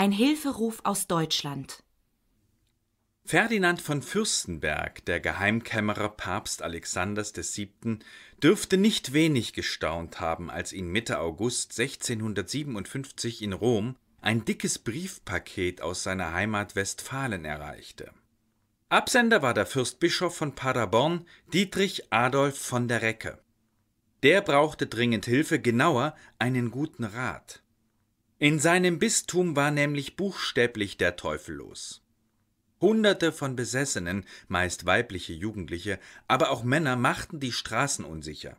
Ein Hilferuf aus Deutschland. Ferdinand von Fürstenberg, der Geheimkämmerer Papst Alexanders VII., dürfte nicht wenig gestaunt haben, als ihn Mitte August 1657 in Rom ein dickes Briefpaket aus seiner Heimat Westfalen erreichte. Absender war der Fürstbischof von Paderborn, Dietrich Adolf von der Recke. Der brauchte dringend Hilfe, genauer einen guten Rat. In seinem Bistum war nämlich buchstäblich der Teufel los. Hunderte von Besessenen, meist weibliche Jugendliche, aber auch Männer machten die Straßen unsicher.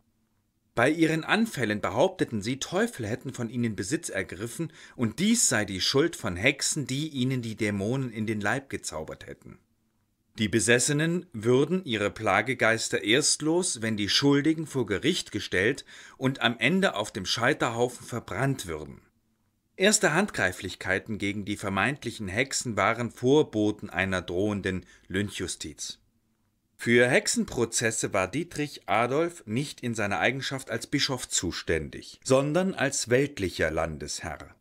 Bei ihren Anfällen behaupteten sie, Teufel hätten von ihnen Besitz ergriffen, und dies sei die Schuld von Hexen, die ihnen die Dämonen in den Leib gezaubert hätten. Die Besessenen würden ihre Plagegeister erst los, wenn die Schuldigen vor Gericht gestellt und am Ende auf dem Scheiterhaufen verbrannt würden. Erste Handgreiflichkeiten gegen die vermeintlichen Hexen waren Vorboten einer drohenden Lynchjustiz. Für Hexenprozesse war Dietrich Adolf nicht in seiner Eigenschaft als Bischof zuständig, sondern als weltlicher Landesherr.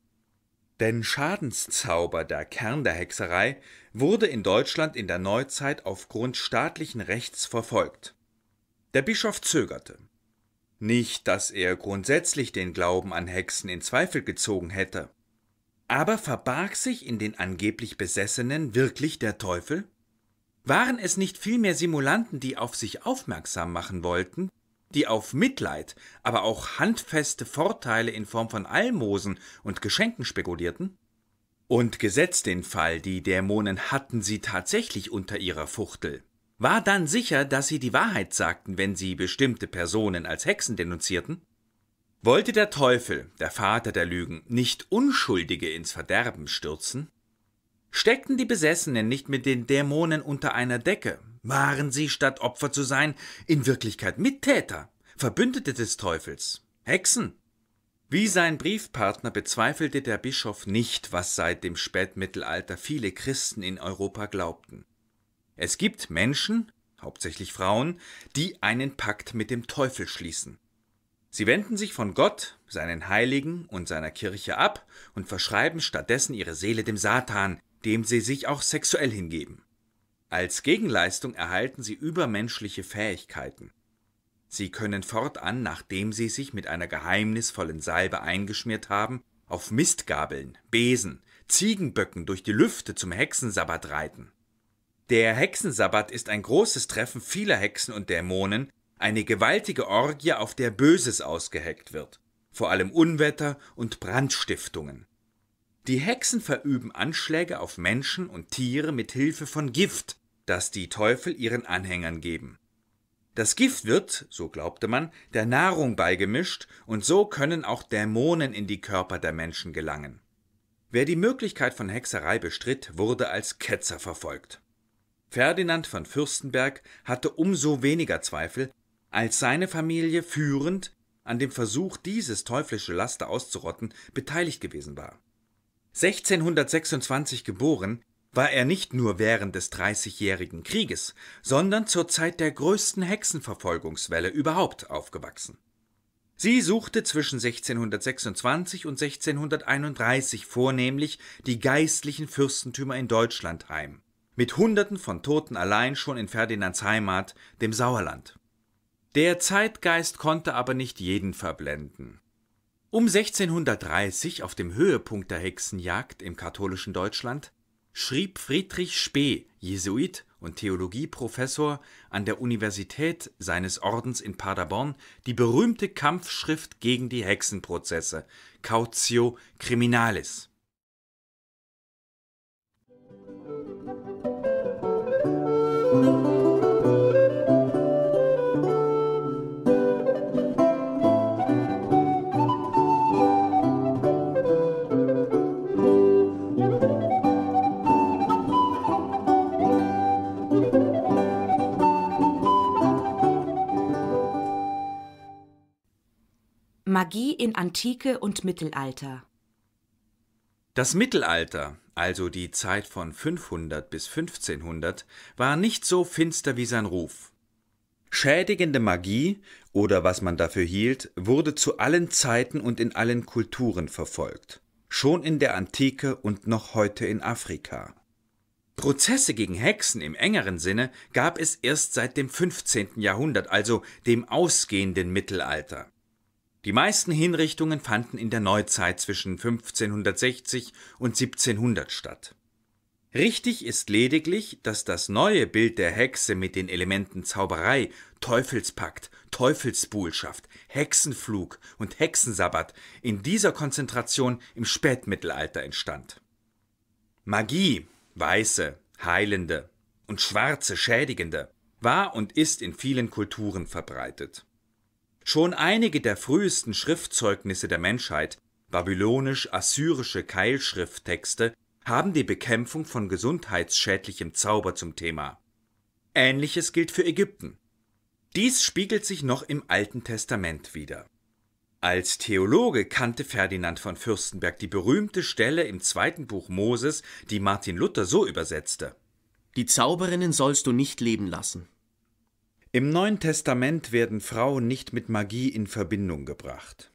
Denn Schadenszauber, der Kern der Hexerei, wurde in Deutschland in der Neuzeit aufgrund staatlichen Rechts verfolgt. Der Bischof zögerte. Nicht, dass er grundsätzlich den Glauben an Hexen in Zweifel gezogen hätte. Aber verbarg sich in den angeblich Besessenen wirklich der Teufel? Waren es nicht vielmehr Simulanten, die auf sich aufmerksam machen wollten, die auf Mitleid, aber auch handfeste Vorteile in Form von Almosen und Geschenken spekulierten? Und gesetzt den Fall, die Dämonen hatten sie tatsächlich unter ihrer Fuchtel. War dann sicher, dass sie die Wahrheit sagten, wenn sie bestimmte Personen als Hexen denunzierten? Wollte der Teufel, der Vater der Lügen, nicht Unschuldige ins Verderben stürzen? Steckten die Besessenen nicht mit den Dämonen unter einer Decke? Waren sie, statt Opfer zu sein, in Wirklichkeit Mittäter, Verbündete des Teufels, Hexen? Wie sein Briefpartner bezweifelte der Bischof nicht, was seit dem Spätmittelalter viele Christen in Europa glaubten. Es gibt Menschen, hauptsächlich Frauen, die einen Pakt mit dem Teufel schließen. Sie wenden sich von Gott, seinen Heiligen und seiner Kirche ab und verschreiben stattdessen ihre Seele dem Satan, dem sie sich auch sexuell hingeben. Als Gegenleistung erhalten sie übermenschliche Fähigkeiten. Sie können fortan, nachdem sie sich mit einer geheimnisvollen Salbe eingeschmiert haben, auf Mistgabeln, Besen, Ziegenböcken durch die Lüfte zum Hexensabbat reiten. Der Hexensabbat ist ein großes Treffen vieler Hexen und Dämonen, eine gewaltige Orgie, auf der Böses ausgeheckt wird, vor allem Unwetter und Brandstiftungen. Die Hexen verüben Anschläge auf Menschen und Tiere mit Hilfe von Gift, das die Teufel ihren Anhängern geben. Das Gift wird, so glaubte man, der Nahrung beigemischt, und so können auch Dämonen in die Körper der Menschen gelangen. Wer die Möglichkeit von Hexerei bestritt, wurde als Ketzer verfolgt. Ferdinand von Fürstenberg hatte umso weniger Zweifel, als seine Familie führend an dem Versuch, dieses teuflische Laster auszurotten, beteiligt gewesen war. 1626 geboren, war er nicht nur während des Dreißigjährigen Krieges, sondern zur Zeit der größten Hexenverfolgungswelle überhaupt aufgewachsen. Sie suchte zwischen 1626 und 1631 vornehmlich die geistlichen Fürstentümer in Deutschland heim mit Hunderten von Toten allein schon in Ferdinands Heimat, dem Sauerland. Der Zeitgeist konnte aber nicht jeden verblenden. Um 1630, auf dem Höhepunkt der Hexenjagd im katholischen Deutschland, schrieb Friedrich Spee, Jesuit und Theologieprofessor an der Universität seines Ordens in Paderborn, die berühmte Kampfschrift gegen die Hexenprozesse, Cautio Criminalis. Magie in Antike und Mittelalter das Mittelalter, also die Zeit von 500 bis 1500, war nicht so finster wie sein Ruf. Schädigende Magie, oder was man dafür hielt, wurde zu allen Zeiten und in allen Kulturen verfolgt, schon in der Antike und noch heute in Afrika. Prozesse gegen Hexen im engeren Sinne gab es erst seit dem 15. Jahrhundert, also dem ausgehenden Mittelalter. Die meisten Hinrichtungen fanden in der Neuzeit zwischen 1560 und 1700 statt. Richtig ist lediglich, dass das neue Bild der Hexe mit den Elementen Zauberei, Teufelspakt, Teufelsbuhlschaft, Hexenflug und Hexensabbat in dieser Konzentration im Spätmittelalter entstand. Magie, weiße, heilende und schwarze, schädigende, war und ist in vielen Kulturen verbreitet. Schon einige der frühesten Schriftzeugnisse der Menschheit, babylonisch-assyrische Keilschrifttexte, haben die Bekämpfung von gesundheitsschädlichem Zauber zum Thema. Ähnliches gilt für Ägypten. Dies spiegelt sich noch im Alten Testament wider. Als Theologe kannte Ferdinand von Fürstenberg die berühmte Stelle im zweiten Buch Moses, die Martin Luther so übersetzte. Die Zauberinnen sollst du nicht leben lassen. Im Neuen Testament werden Frauen nicht mit Magie in Verbindung gebracht.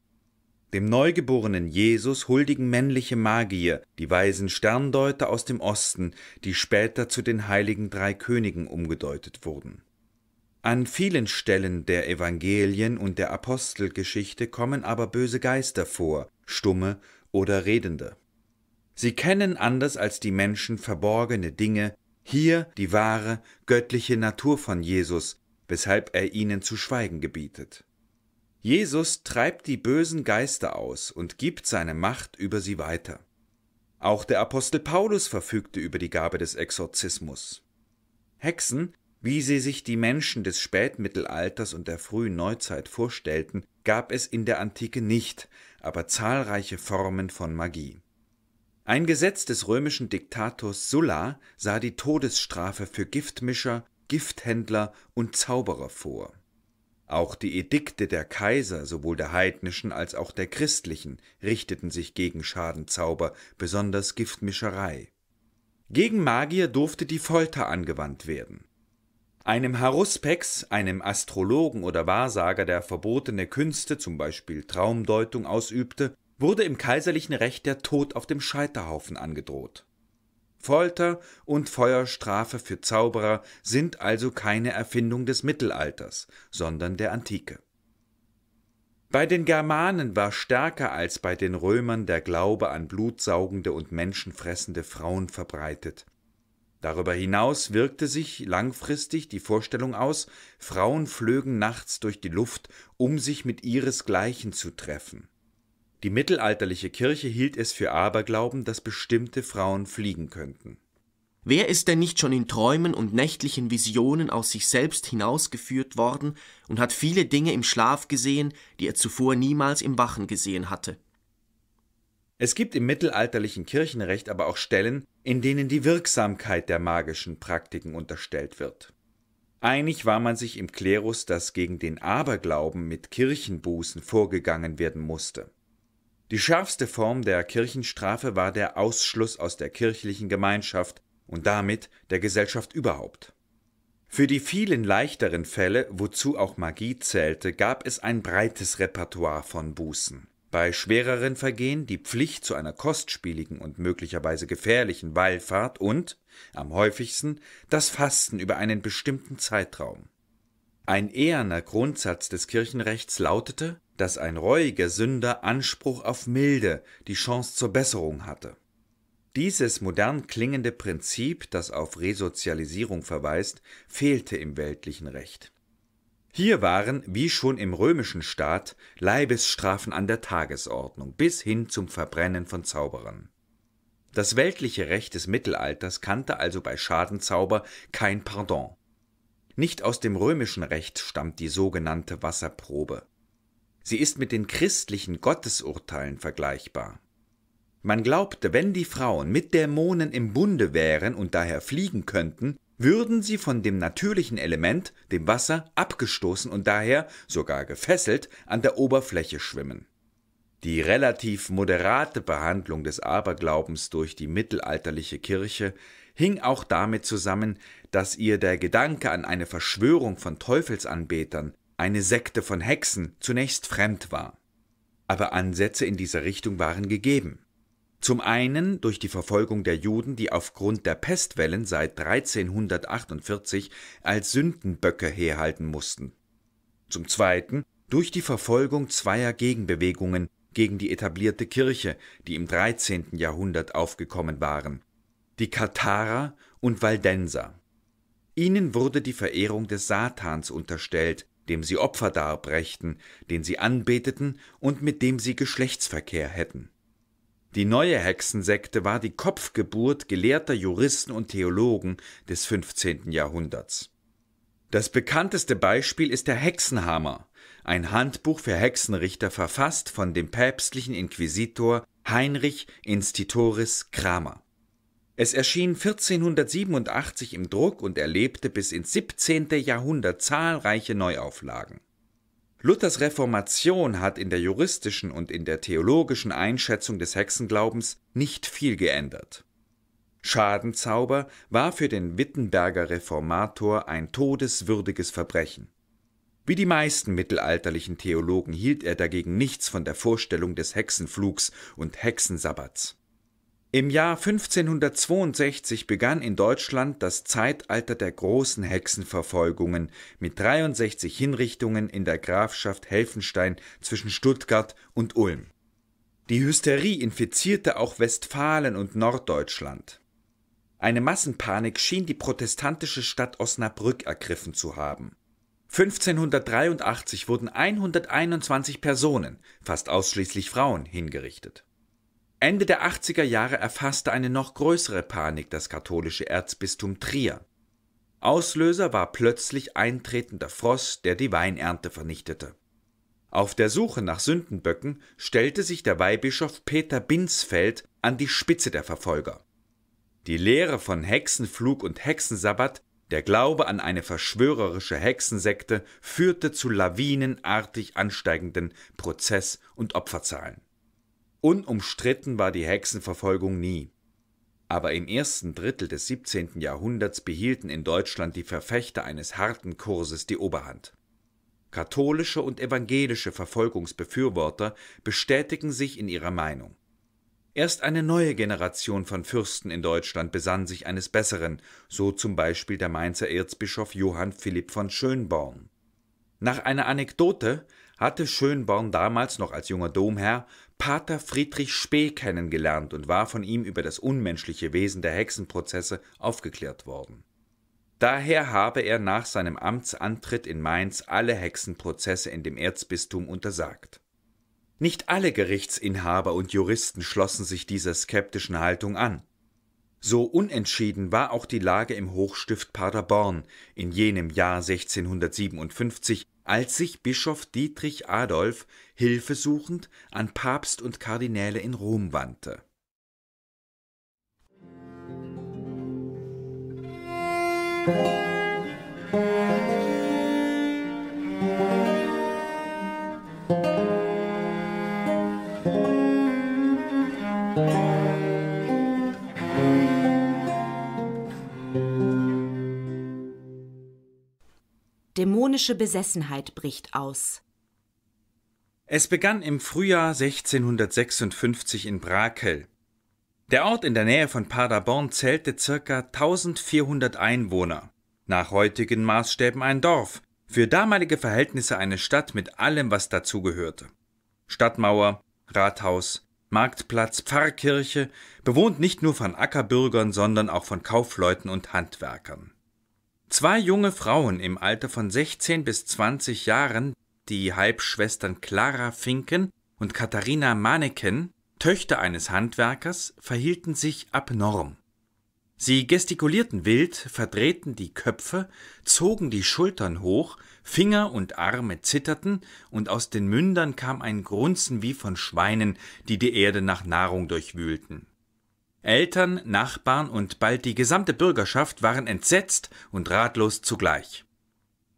Dem neugeborenen Jesus huldigen männliche Magier, die weisen Sterndeuter aus dem Osten, die später zu den heiligen drei Königen umgedeutet wurden. An vielen Stellen der Evangelien und der Apostelgeschichte kommen aber böse Geister vor, stumme oder redende. Sie kennen anders als die Menschen verborgene Dinge, hier die wahre, göttliche Natur von Jesus, weshalb er ihnen zu schweigen gebietet. Jesus treibt die bösen Geister aus und gibt seine Macht über sie weiter. Auch der Apostel Paulus verfügte über die Gabe des Exorzismus. Hexen, wie sie sich die Menschen des Spätmittelalters und der frühen Neuzeit vorstellten, gab es in der Antike nicht, aber zahlreiche Formen von Magie. Ein Gesetz des römischen Diktators Sulla sah die Todesstrafe für Giftmischer, Gifthändler und Zauberer vor. Auch die Edikte der Kaiser, sowohl der heidnischen als auch der christlichen, richteten sich gegen Schadenzauber, besonders Giftmischerei. Gegen Magier durfte die Folter angewandt werden. Einem Haruspex, einem Astrologen oder Wahrsager, der verbotene Künste, zum Beispiel Traumdeutung, ausübte, wurde im kaiserlichen Recht der Tod auf dem Scheiterhaufen angedroht. Folter und Feuerstrafe für Zauberer sind also keine Erfindung des Mittelalters, sondern der Antike. Bei den Germanen war stärker als bei den Römern der Glaube an blutsaugende und menschenfressende Frauen verbreitet. Darüber hinaus wirkte sich langfristig die Vorstellung aus, Frauen flögen nachts durch die Luft, um sich mit ihresgleichen zu treffen. Die mittelalterliche Kirche hielt es für Aberglauben, dass bestimmte Frauen fliegen könnten. Wer ist denn nicht schon in Träumen und nächtlichen Visionen aus sich selbst hinausgeführt worden und hat viele Dinge im Schlaf gesehen, die er zuvor niemals im Wachen gesehen hatte? Es gibt im mittelalterlichen Kirchenrecht aber auch Stellen, in denen die Wirksamkeit der magischen Praktiken unterstellt wird. Einig war man sich im Klerus, dass gegen den Aberglauben mit Kirchenbußen vorgegangen werden musste die schärfste Form der Kirchenstrafe war der Ausschluss aus der kirchlichen Gemeinschaft und damit der Gesellschaft überhaupt. Für die vielen leichteren Fälle, wozu auch Magie zählte, gab es ein breites Repertoire von Bußen. Bei schwereren Vergehen die Pflicht zu einer kostspieligen und möglicherweise gefährlichen Wallfahrt und, am häufigsten, das Fasten über einen bestimmten Zeitraum. Ein eherner Grundsatz des Kirchenrechts lautete, dass ein reuiger Sünder Anspruch auf Milde, die Chance zur Besserung hatte. Dieses modern klingende Prinzip, das auf Resozialisierung verweist, fehlte im weltlichen Recht. Hier waren, wie schon im römischen Staat, Leibesstrafen an der Tagesordnung bis hin zum Verbrennen von Zauberern. Das weltliche Recht des Mittelalters kannte also bei Schadenzauber kein Pardon. Nicht aus dem römischen Recht stammt die sogenannte Wasserprobe. Sie ist mit den christlichen Gottesurteilen vergleichbar. Man glaubte, wenn die Frauen mit Dämonen im Bunde wären und daher fliegen könnten, würden sie von dem natürlichen Element, dem Wasser, abgestoßen und daher, sogar gefesselt, an der Oberfläche schwimmen. Die relativ moderate Behandlung des Aberglaubens durch die mittelalterliche Kirche hing auch damit zusammen, dass ihr der Gedanke an eine Verschwörung von Teufelsanbetern, eine Sekte von Hexen zunächst fremd war. Aber Ansätze in dieser Richtung waren gegeben. Zum einen durch die Verfolgung der Juden, die aufgrund der Pestwellen seit 1348 als Sündenböcke herhalten mussten. Zum zweiten durch die Verfolgung zweier Gegenbewegungen gegen die etablierte Kirche, die im 13. Jahrhundert aufgekommen waren, die Katharer und Waldenser. Ihnen wurde die Verehrung des Satans unterstellt, dem sie Opfer darbrächten, den sie anbeteten und mit dem sie Geschlechtsverkehr hätten. Die neue Hexensekte war die Kopfgeburt gelehrter Juristen und Theologen des 15. Jahrhunderts. Das bekannteste Beispiel ist der Hexenhammer, ein Handbuch für Hexenrichter verfasst von dem päpstlichen Inquisitor Heinrich Institoris Kramer. Es erschien 1487 im Druck und erlebte bis ins 17. Jahrhundert zahlreiche Neuauflagen. Luthers Reformation hat in der juristischen und in der theologischen Einschätzung des Hexenglaubens nicht viel geändert. Schadenzauber war für den Wittenberger Reformator ein todeswürdiges Verbrechen. Wie die meisten mittelalterlichen Theologen hielt er dagegen nichts von der Vorstellung des Hexenflugs und Hexensabbats. Im Jahr 1562 begann in Deutschland das Zeitalter der großen Hexenverfolgungen mit 63 Hinrichtungen in der Grafschaft Helfenstein zwischen Stuttgart und Ulm. Die Hysterie infizierte auch Westfalen und Norddeutschland. Eine Massenpanik schien die protestantische Stadt Osnabrück ergriffen zu haben. 1583 wurden 121 Personen, fast ausschließlich Frauen, hingerichtet. Ende der 80er Jahre erfasste eine noch größere Panik das katholische Erzbistum Trier. Auslöser war plötzlich eintretender Frost, der die Weinernte vernichtete. Auf der Suche nach Sündenböcken stellte sich der Weihbischof Peter Binsfeld an die Spitze der Verfolger. Die Lehre von Hexenflug und Hexensabbat, der Glaube an eine verschwörerische Hexensekte, führte zu lawinenartig ansteigenden Prozess- und Opferzahlen. Unumstritten war die Hexenverfolgung nie. Aber im ersten Drittel des 17. Jahrhunderts behielten in Deutschland die Verfechter eines harten Kurses die Oberhand. Katholische und evangelische Verfolgungsbefürworter bestätigen sich in ihrer Meinung. Erst eine neue Generation von Fürsten in Deutschland besann sich eines Besseren, so zum Beispiel der Mainzer Erzbischof Johann Philipp von Schönborn. Nach einer Anekdote hatte Schönborn damals noch als junger Domherr Pater Friedrich Spee kennengelernt und war von ihm über das unmenschliche Wesen der Hexenprozesse aufgeklärt worden. Daher habe er nach seinem Amtsantritt in Mainz alle Hexenprozesse in dem Erzbistum untersagt. Nicht alle Gerichtsinhaber und Juristen schlossen sich dieser skeptischen Haltung an. So unentschieden war auch die Lage im Hochstift Paderborn in jenem Jahr 1657, als sich Bischof Dietrich Adolf hilfesuchend an Papst und Kardinäle in Rom wandte. Musik dämonische Besessenheit bricht aus. Es begann im Frühjahr 1656 in Brakel. Der Ort in der Nähe von Paderborn zählte ca. 1400 Einwohner, nach heutigen Maßstäben ein Dorf, für damalige Verhältnisse eine Stadt mit allem, was dazugehörte. Stadtmauer, Rathaus, Marktplatz, Pfarrkirche, bewohnt nicht nur von Ackerbürgern, sondern auch von Kaufleuten und Handwerkern. Zwei junge Frauen im Alter von 16 bis 20 Jahren, die Halbschwestern Clara Finken und Katharina Maneken, Töchter eines Handwerkers, verhielten sich abnorm. Sie gestikulierten wild, verdrehten die Köpfe, zogen die Schultern hoch, Finger und Arme zitterten, und aus den Mündern kam ein Grunzen wie von Schweinen, die die Erde nach Nahrung durchwühlten. Eltern, Nachbarn und bald die gesamte Bürgerschaft waren entsetzt und ratlos zugleich.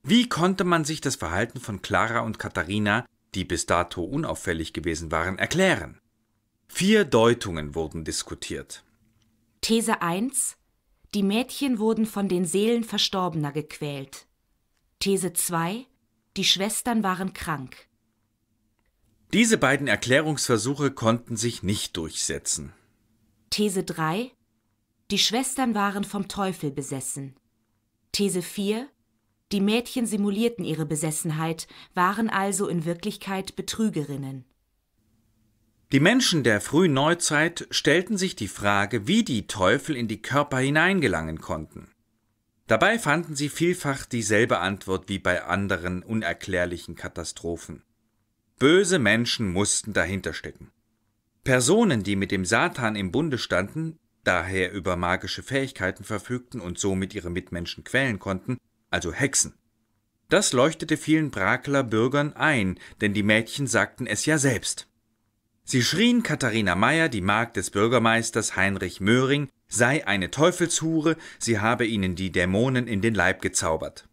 Wie konnte man sich das Verhalten von Clara und Katharina, die bis dato unauffällig gewesen waren, erklären? Vier Deutungen wurden diskutiert. These 1 Die Mädchen wurden von den Seelen Verstorbener gequält. These 2 Die Schwestern waren krank. Diese beiden Erklärungsversuche konnten sich nicht durchsetzen. These 3 Die Schwestern waren vom Teufel besessen. These 4 Die Mädchen simulierten ihre Besessenheit, waren also in Wirklichkeit Betrügerinnen. Die Menschen der frühen Neuzeit stellten sich die Frage, wie die Teufel in die Körper hineingelangen konnten. Dabei fanden sie vielfach dieselbe Antwort wie bei anderen unerklärlichen Katastrophen. Böse Menschen mussten dahinterstecken. Personen, die mit dem Satan im Bunde standen, daher über magische Fähigkeiten verfügten und somit ihre Mitmenschen quälen konnten, also Hexen. Das leuchtete vielen Brakler Bürgern ein, denn die Mädchen sagten es ja selbst. Sie schrien Katharina Meyer, die Magd des Bürgermeisters Heinrich Möhring, sei eine Teufelshure, sie habe ihnen die Dämonen in den Leib gezaubert.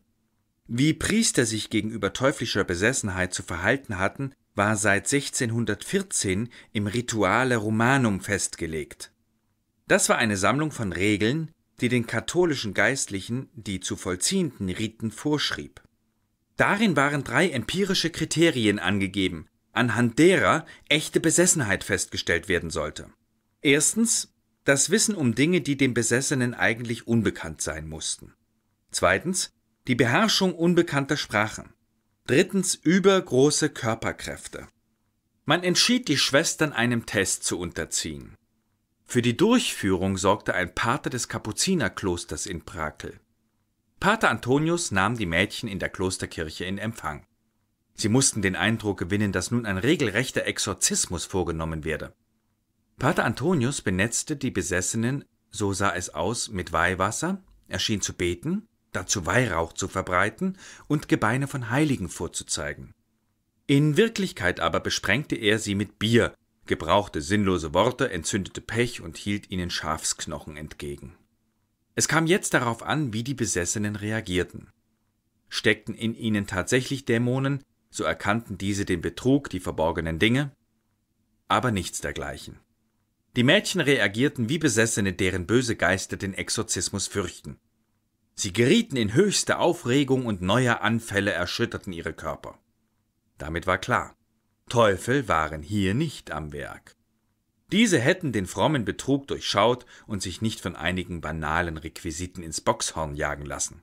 Wie Priester sich gegenüber teuflischer Besessenheit zu verhalten hatten, war seit 1614 im Rituale Romanum festgelegt. Das war eine Sammlung von Regeln, die den katholischen Geistlichen die zu vollziehenden Riten vorschrieb. Darin waren drei empirische Kriterien angegeben, anhand derer echte Besessenheit festgestellt werden sollte. Erstens das Wissen um Dinge, die dem Besessenen eigentlich unbekannt sein mussten. Zweitens die Beherrschung unbekannter Sprachen. Drittens übergroße Körperkräfte. Man entschied, die Schwestern einem Test zu unterziehen. Für die Durchführung sorgte ein Pater des Kapuzinerklosters in Prakel. Pater Antonius nahm die Mädchen in der Klosterkirche in Empfang. Sie mussten den Eindruck gewinnen, dass nun ein regelrechter Exorzismus vorgenommen werde. Pater Antonius benetzte die Besessenen, so sah es aus, mit Weihwasser, erschien zu beten dazu Weihrauch zu verbreiten und Gebeine von Heiligen vorzuzeigen. In Wirklichkeit aber besprengte er sie mit Bier, gebrauchte sinnlose Worte, entzündete Pech und hielt ihnen Schafsknochen entgegen. Es kam jetzt darauf an, wie die Besessenen reagierten. Steckten in ihnen tatsächlich Dämonen, so erkannten diese den Betrug, die verborgenen Dinge, aber nichts dergleichen. Die Mädchen reagierten wie Besessene, deren böse Geister den Exorzismus fürchten. Sie gerieten in höchste Aufregung und neue Anfälle erschütterten ihre Körper. Damit war klar, Teufel waren hier nicht am Werk. Diese hätten den frommen Betrug durchschaut und sich nicht von einigen banalen Requisiten ins Boxhorn jagen lassen.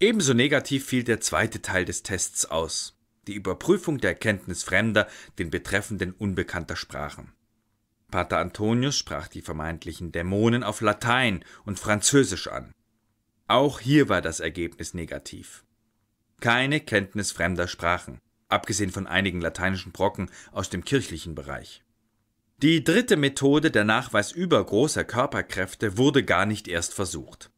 Ebenso negativ fiel der zweite Teil des Tests aus, die Überprüfung der Erkenntnis Fremder, den Betreffenden unbekannter Sprachen. Pater Antonius sprach die vermeintlichen Dämonen auf Latein und Französisch an. Auch hier war das Ergebnis negativ. Keine Kenntnis fremder Sprachen, abgesehen von einigen lateinischen Brocken aus dem kirchlichen Bereich. Die dritte Methode, der Nachweis übergroßer Körperkräfte, wurde gar nicht erst versucht.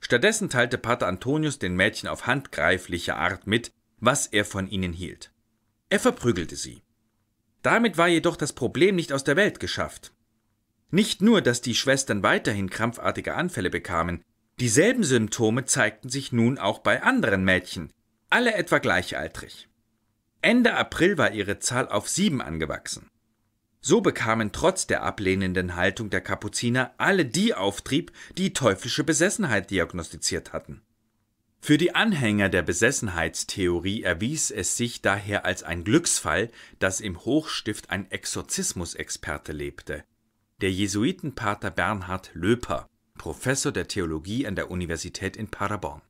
Stattdessen teilte Pater Antonius den Mädchen auf handgreifliche Art mit, was er von ihnen hielt. Er verprügelte sie. Damit war jedoch das Problem nicht aus der Welt geschafft. Nicht nur, dass die Schwestern weiterhin krampfartige Anfälle bekamen, Dieselben Symptome zeigten sich nun auch bei anderen Mädchen, alle etwa gleichaltrig. Ende April war ihre Zahl auf sieben angewachsen. So bekamen trotz der ablehnenden Haltung der Kapuziner alle die Auftrieb, die teuflische Besessenheit diagnostiziert hatten. Für die Anhänger der Besessenheitstheorie erwies es sich daher als ein Glücksfall, dass im Hochstift ein Exorzismusexperte lebte, der Jesuitenpater Bernhard Löper. Professor der Theologie an der Universität in Paderborn.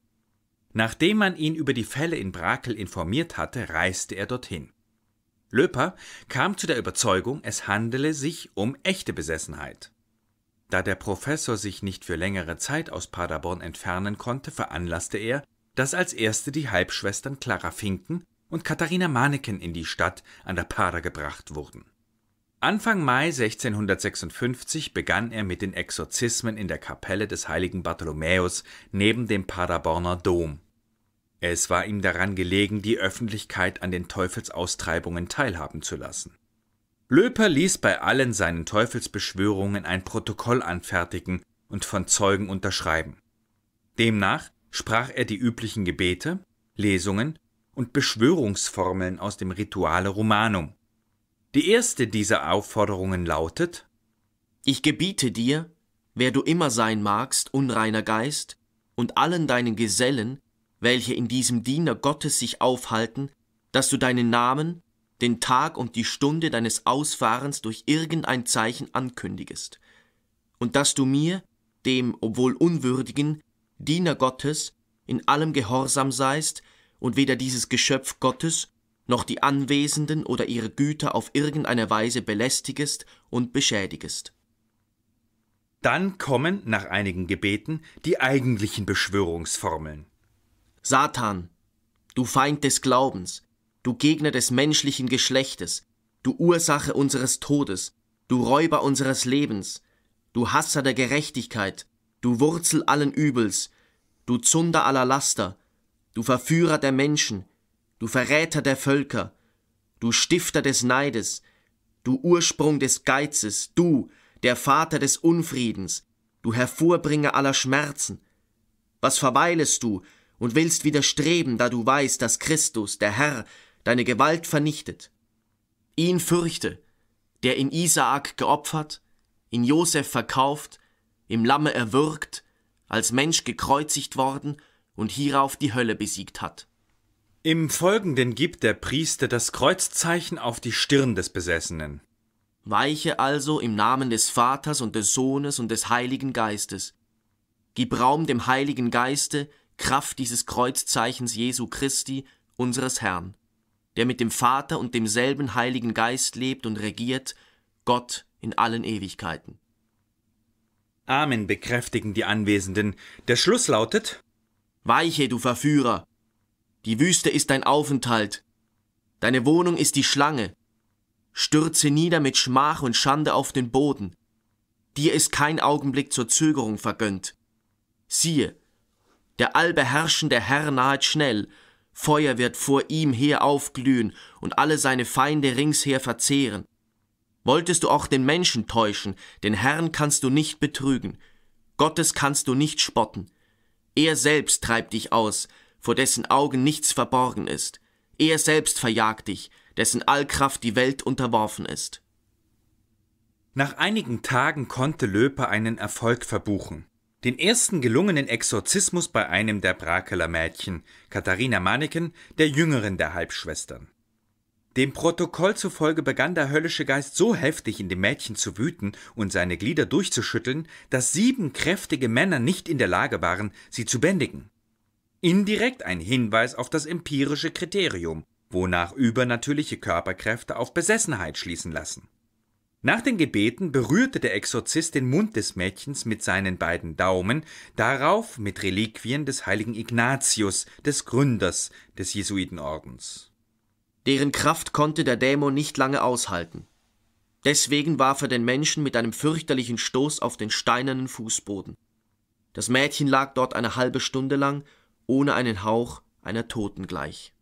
Nachdem man ihn über die Fälle in Brakel informiert hatte, reiste er dorthin. Löper kam zu der Überzeugung, es handele sich um echte Besessenheit. Da der Professor sich nicht für längere Zeit aus Paderborn entfernen konnte, veranlasste er, dass als erste die Halbschwestern Clara Finken und Katharina Maneken in die Stadt an der Pader gebracht wurden. Anfang Mai 1656 begann er mit den Exorzismen in der Kapelle des heiligen Bartholomäus neben dem Paderborner Dom. Es war ihm daran gelegen, die Öffentlichkeit an den Teufelsaustreibungen teilhaben zu lassen. Löper ließ bei allen seinen Teufelsbeschwörungen ein Protokoll anfertigen und von Zeugen unterschreiben. Demnach sprach er die üblichen Gebete, Lesungen und Beschwörungsformeln aus dem Rituale Romanum. Die erste dieser Aufforderungen lautet Ich gebiete dir, wer du immer sein magst, unreiner Geist, und allen deinen Gesellen, welche in diesem Diener Gottes sich aufhalten, dass du deinen Namen, den Tag und die Stunde deines Ausfahrens durch irgendein Zeichen ankündigest, und dass du mir, dem obwohl unwürdigen, Diener Gottes, in allem gehorsam seist und weder dieses Geschöpf Gottes noch die Anwesenden oder ihre Güter auf irgendeine Weise belästigest und beschädigest. Dann kommen, nach einigen Gebeten, die eigentlichen Beschwörungsformeln. Satan, du Feind des Glaubens, du Gegner des menschlichen Geschlechtes, du Ursache unseres Todes, du Räuber unseres Lebens, du Hasser der Gerechtigkeit, du Wurzel allen Übels, du Zunder aller Laster, du Verführer der Menschen, du Verräter der Völker, du Stifter des Neides, du Ursprung des Geizes, du, der Vater des Unfriedens, du Hervorbringer aller Schmerzen. Was verweilest du und willst widerstreben, da du weißt, dass Christus, der Herr, deine Gewalt vernichtet? Ihn fürchte, der in Isaak geopfert, in Josef verkauft, im Lamme erwürgt, als Mensch gekreuzigt worden und hierauf die Hölle besiegt hat. Im Folgenden gibt der Priester das Kreuzzeichen auf die Stirn des Besessenen. Weiche also im Namen des Vaters und des Sohnes und des Heiligen Geistes. Gib Raum dem Heiligen Geiste, Kraft dieses Kreuzzeichens Jesu Christi, unseres Herrn, der mit dem Vater und demselben Heiligen Geist lebt und regiert, Gott in allen Ewigkeiten. Amen bekräftigen die Anwesenden. Der Schluss lautet Weiche, du Verführer, die Wüste ist dein Aufenthalt, deine Wohnung ist die Schlange. Stürze nieder mit Schmach und Schande auf den Boden. Dir ist kein Augenblick zur Zögerung vergönnt. Siehe, der allbeherrschende Herr nahet schnell, Feuer wird vor ihm her aufglühen und alle seine Feinde ringsher verzehren. Wolltest du auch den Menschen täuschen, den Herrn kannst du nicht betrügen, Gottes kannst du nicht spotten. Er selbst treibt dich aus, vor dessen Augen nichts verborgen ist. Er selbst verjagt dich, dessen Allkraft die Welt unterworfen ist. Nach einigen Tagen konnte Löpe einen Erfolg verbuchen. Den ersten gelungenen Exorzismus bei einem der Brakeler Mädchen, Katharina Manneken, der jüngeren der Halbschwestern. Dem Protokoll zufolge begann der höllische Geist so heftig in dem Mädchen zu wüten und seine Glieder durchzuschütteln, dass sieben kräftige Männer nicht in der Lage waren, sie zu bändigen. Indirekt ein Hinweis auf das empirische Kriterium, wonach übernatürliche Körperkräfte auf Besessenheit schließen lassen. Nach den Gebeten berührte der Exorzist den Mund des Mädchens mit seinen beiden Daumen, darauf mit Reliquien des heiligen Ignatius, des Gründers des Jesuitenordens. Deren Kraft konnte der Dämon nicht lange aushalten. Deswegen warf er den Menschen mit einem fürchterlichen Stoß auf den steinernen Fußboden. Das Mädchen lag dort eine halbe Stunde lang ohne einen Hauch einer Toten gleich.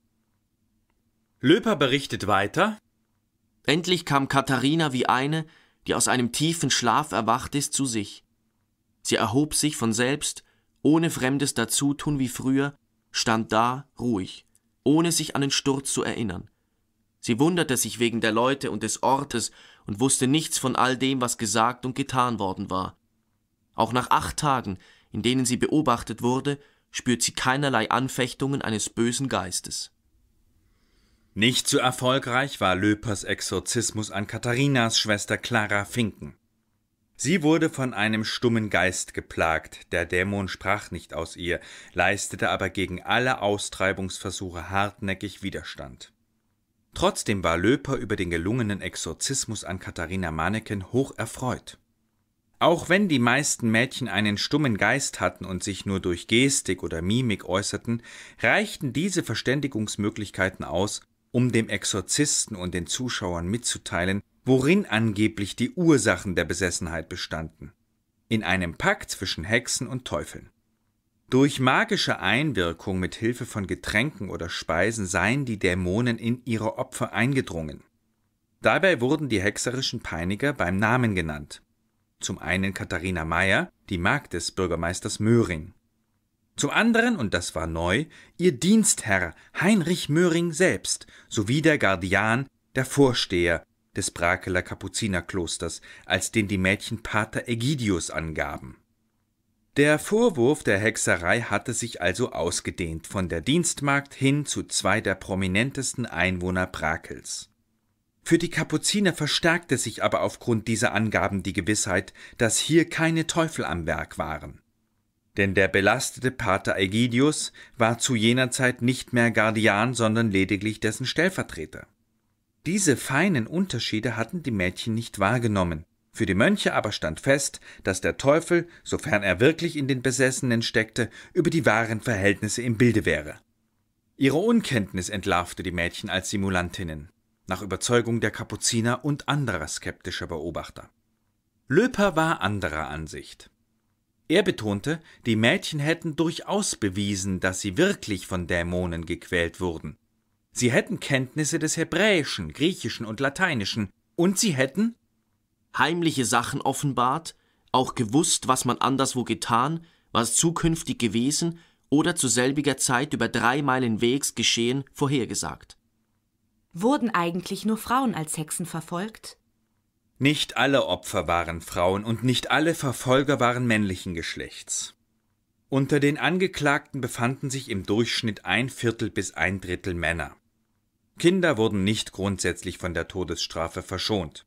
Löper berichtet weiter Endlich kam Katharina wie eine, die aus einem tiefen Schlaf erwacht ist, zu sich. Sie erhob sich von selbst, ohne fremdes Dazutun wie früher, stand da ruhig, ohne sich an den Sturz zu erinnern. Sie wunderte sich wegen der Leute und des Ortes und wusste nichts von all dem, was gesagt und getan worden war. Auch nach acht Tagen, in denen sie beobachtet wurde, spürt sie keinerlei Anfechtungen eines bösen Geistes. Nicht so erfolgreich war Löpers Exorzismus an Katharinas Schwester Clara Finken. Sie wurde von einem stummen Geist geplagt, der Dämon sprach nicht aus ihr, leistete aber gegen alle Austreibungsversuche hartnäckig Widerstand. Trotzdem war Löper über den gelungenen Exorzismus an Katharina Manneken hoch erfreut. Auch wenn die meisten Mädchen einen stummen Geist hatten und sich nur durch Gestik oder Mimik äußerten, reichten diese Verständigungsmöglichkeiten aus, um dem Exorzisten und den Zuschauern mitzuteilen, worin angeblich die Ursachen der Besessenheit bestanden. In einem Pakt zwischen Hexen und Teufeln. Durch magische Einwirkung mit Hilfe von Getränken oder Speisen seien die Dämonen in ihre Opfer eingedrungen. Dabei wurden die hexerischen Peiniger beim Namen genannt. Zum einen Katharina Meyer, die Magd des Bürgermeisters Möhring. Zum anderen, und das war neu, ihr Dienstherr Heinrich Möhring selbst, sowie der Guardian, der Vorsteher des Brakeler Kapuzinerklosters, als den die Mädchen Pater Egidius angaben. Der Vorwurf der Hexerei hatte sich also ausgedehnt von der Dienstmagd hin zu zwei der prominentesten Einwohner Brakels. Für die Kapuziner verstärkte sich aber aufgrund dieser Angaben die Gewissheit, dass hier keine Teufel am Werk waren. Denn der belastete Pater Aegidius war zu jener Zeit nicht mehr Guardian, sondern lediglich dessen Stellvertreter. Diese feinen Unterschiede hatten die Mädchen nicht wahrgenommen. Für die Mönche aber stand fest, dass der Teufel, sofern er wirklich in den Besessenen steckte, über die wahren Verhältnisse im Bilde wäre. Ihre Unkenntnis entlarvte die Mädchen als Simulantinnen nach Überzeugung der Kapuziner und anderer skeptischer Beobachter. Löper war anderer Ansicht. Er betonte, die Mädchen hätten durchaus bewiesen, dass sie wirklich von Dämonen gequält wurden. Sie hätten Kenntnisse des Hebräischen, Griechischen und Lateinischen, und sie hätten heimliche Sachen offenbart, auch gewusst, was man anderswo getan, was zukünftig gewesen oder zu selbiger Zeit über drei Meilen Wegs geschehen, vorhergesagt. Wurden eigentlich nur Frauen als Hexen verfolgt? Nicht alle Opfer waren Frauen und nicht alle Verfolger waren männlichen Geschlechts. Unter den Angeklagten befanden sich im Durchschnitt ein Viertel bis ein Drittel Männer. Kinder wurden nicht grundsätzlich von der Todesstrafe verschont.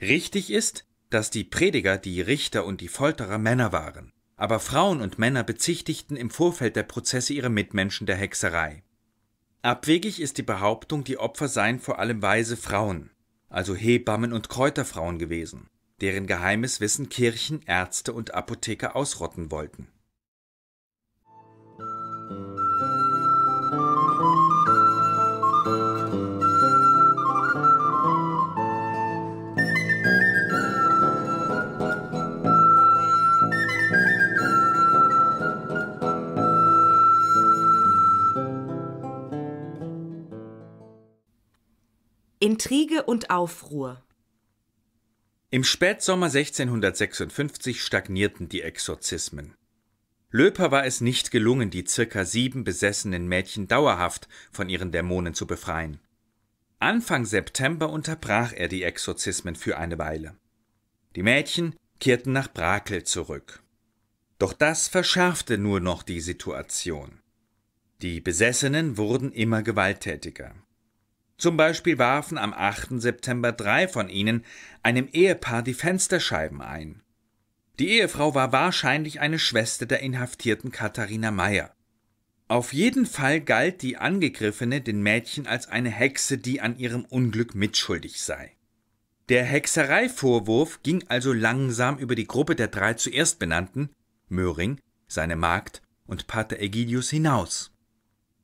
Richtig ist, dass die Prediger, die Richter und die Folterer Männer waren, aber Frauen und Männer bezichtigten im Vorfeld der Prozesse ihre Mitmenschen der Hexerei. Abwegig ist die Behauptung, die Opfer seien vor allem weise Frauen, also Hebammen und Kräuterfrauen gewesen, deren geheimes Wissen Kirchen, Ärzte und Apotheker ausrotten wollten Intrige und Aufruhr. Im Spätsommer 1656 stagnierten die Exorzismen. Löper war es nicht gelungen, die circa sieben besessenen Mädchen dauerhaft von ihren Dämonen zu befreien. Anfang September unterbrach er die Exorzismen für eine Weile. Die Mädchen kehrten nach Brakel zurück. Doch das verschärfte nur noch die Situation. Die Besessenen wurden immer gewalttätiger. Zum Beispiel warfen am 8. September drei von ihnen einem Ehepaar die Fensterscheiben ein. Die Ehefrau war wahrscheinlich eine Schwester der inhaftierten Katharina Meyer. Auf jeden Fall galt die Angegriffene den Mädchen als eine Hexe, die an ihrem Unglück mitschuldig sei. Der Hexereivorwurf ging also langsam über die Gruppe der drei zuerst benannten, Möhring, seine Magd und Pater Egidius hinaus.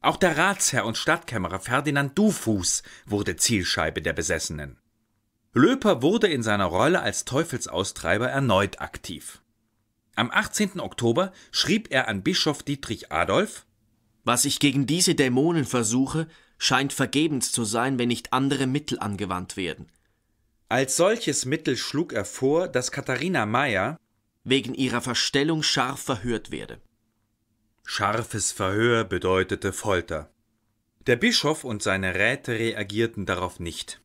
Auch der Ratsherr und Stadtkämmerer Ferdinand Dufuß wurde Zielscheibe der Besessenen. Löper wurde in seiner Rolle als Teufelsaustreiber erneut aktiv. Am 18. Oktober schrieb er an Bischof Dietrich Adolf Was ich gegen diese Dämonen versuche, scheint vergebens zu sein, wenn nicht andere Mittel angewandt werden. Als solches Mittel schlug er vor, dass Katharina Meyer wegen ihrer Verstellung scharf verhört werde. Scharfes Verhör bedeutete Folter. Der Bischof und seine Räte reagierten darauf nicht.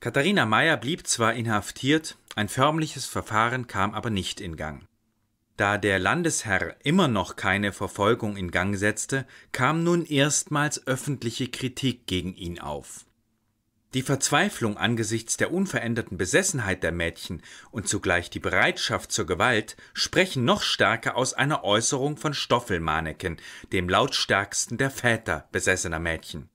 Katharina Meyer blieb zwar inhaftiert, ein förmliches Verfahren kam aber nicht in Gang. Da der Landesherr immer noch keine Verfolgung in Gang setzte, kam nun erstmals öffentliche Kritik gegen ihn auf. Die Verzweiflung angesichts der unveränderten Besessenheit der Mädchen und zugleich die Bereitschaft zur Gewalt sprechen noch stärker aus einer Äußerung von Stoffelmaneken, dem lautstärksten der Väter besessener Mädchen.